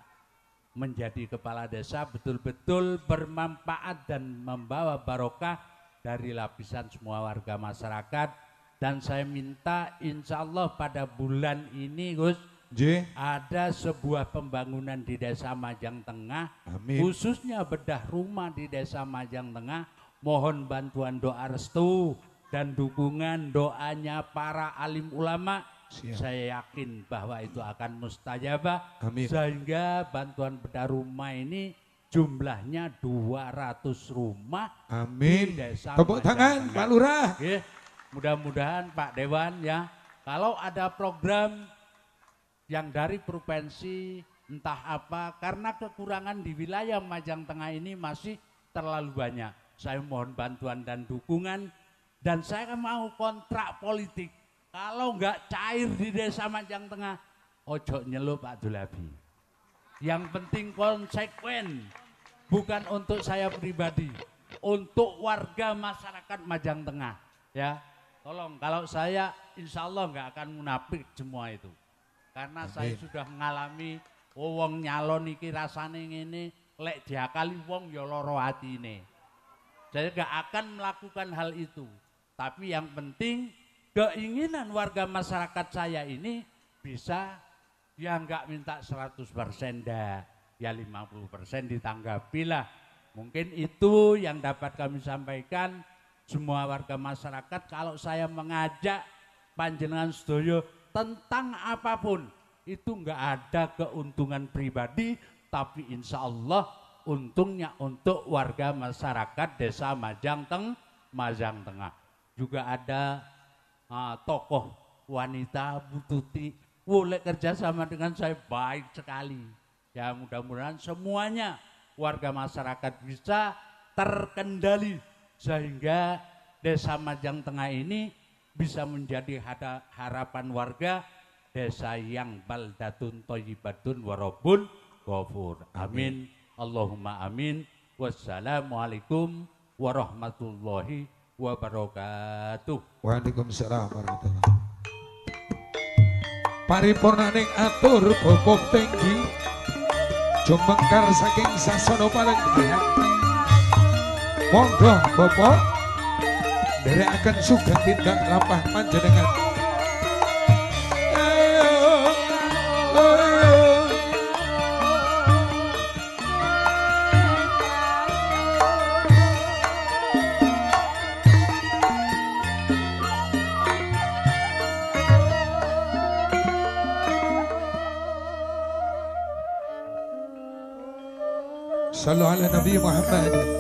menjadi kepala desa betul-betul bermanfaat dan membawa barokah dari lapisan semua warga masyarakat dan saya minta insya Allah pada bulan ini Gus J. ada sebuah pembangunan di desa Majang Tengah Amin. khususnya bedah rumah di desa Majang Tengah mohon bantuan doa restu dan dukungan doanya para alim ulama Siap. saya yakin bahwa itu akan mustajabah Amin. sehingga bantuan bedah rumah ini jumlahnya 200 rumah Amin tepuk tangan Pak Lurah mudah-mudahan Pak Dewan ya kalau ada program yang dari provinsi entah apa karena kekurangan di wilayah Majang Tengah ini masih terlalu banyak saya mohon bantuan dan dukungan dan saya kan mau kontrak politik. Kalau nggak cair di desa Manjang Tengah, ojo nyelup Pak Dulabi. Yang penting konsekuen, bukan untuk saya pribadi, untuk warga masyarakat Majang Tengah. Ya, tolong kalau saya insya Allah nggak akan munafik semua itu. Karena Amin. saya sudah mengalami oh, wong nyalon iki rasane ngene lek diakali wong ya lara atine. Saya nggak akan melakukan hal itu. Tapi yang penting keinginan warga masyarakat saya ini bisa ya nggak minta 100 persen dah, ya 50 persen ditanggapi lah. Mungkin itu yang dapat kami sampaikan semua warga masyarakat kalau saya mengajak panjenengan sedoyo tentang apapun itu enggak ada keuntungan pribadi tapi insya Allah untungnya untuk warga masyarakat desa Majang Teng Majang Tengah juga ada uh, tokoh wanita Bututi boleh kerjasama dengan saya baik sekali. Ya mudah-mudahan semuanya warga masyarakat bisa terkendali sehingga desa Majang Tengah ini bisa menjadi harapan warga desa yang baldatun toyibatun warobun Gofur. Amin. Allahumma amin. Wassalamualaikum warahmatullahi wabarakatuh.
Waalaikumsalam warahmatullahi Paripurnaning atur bobok tinggi jumengkar saking sasana paling pihak. Monggo Bapak nderekaken sugeng tindak lapah panjenengan.
صلوا على النبي محمد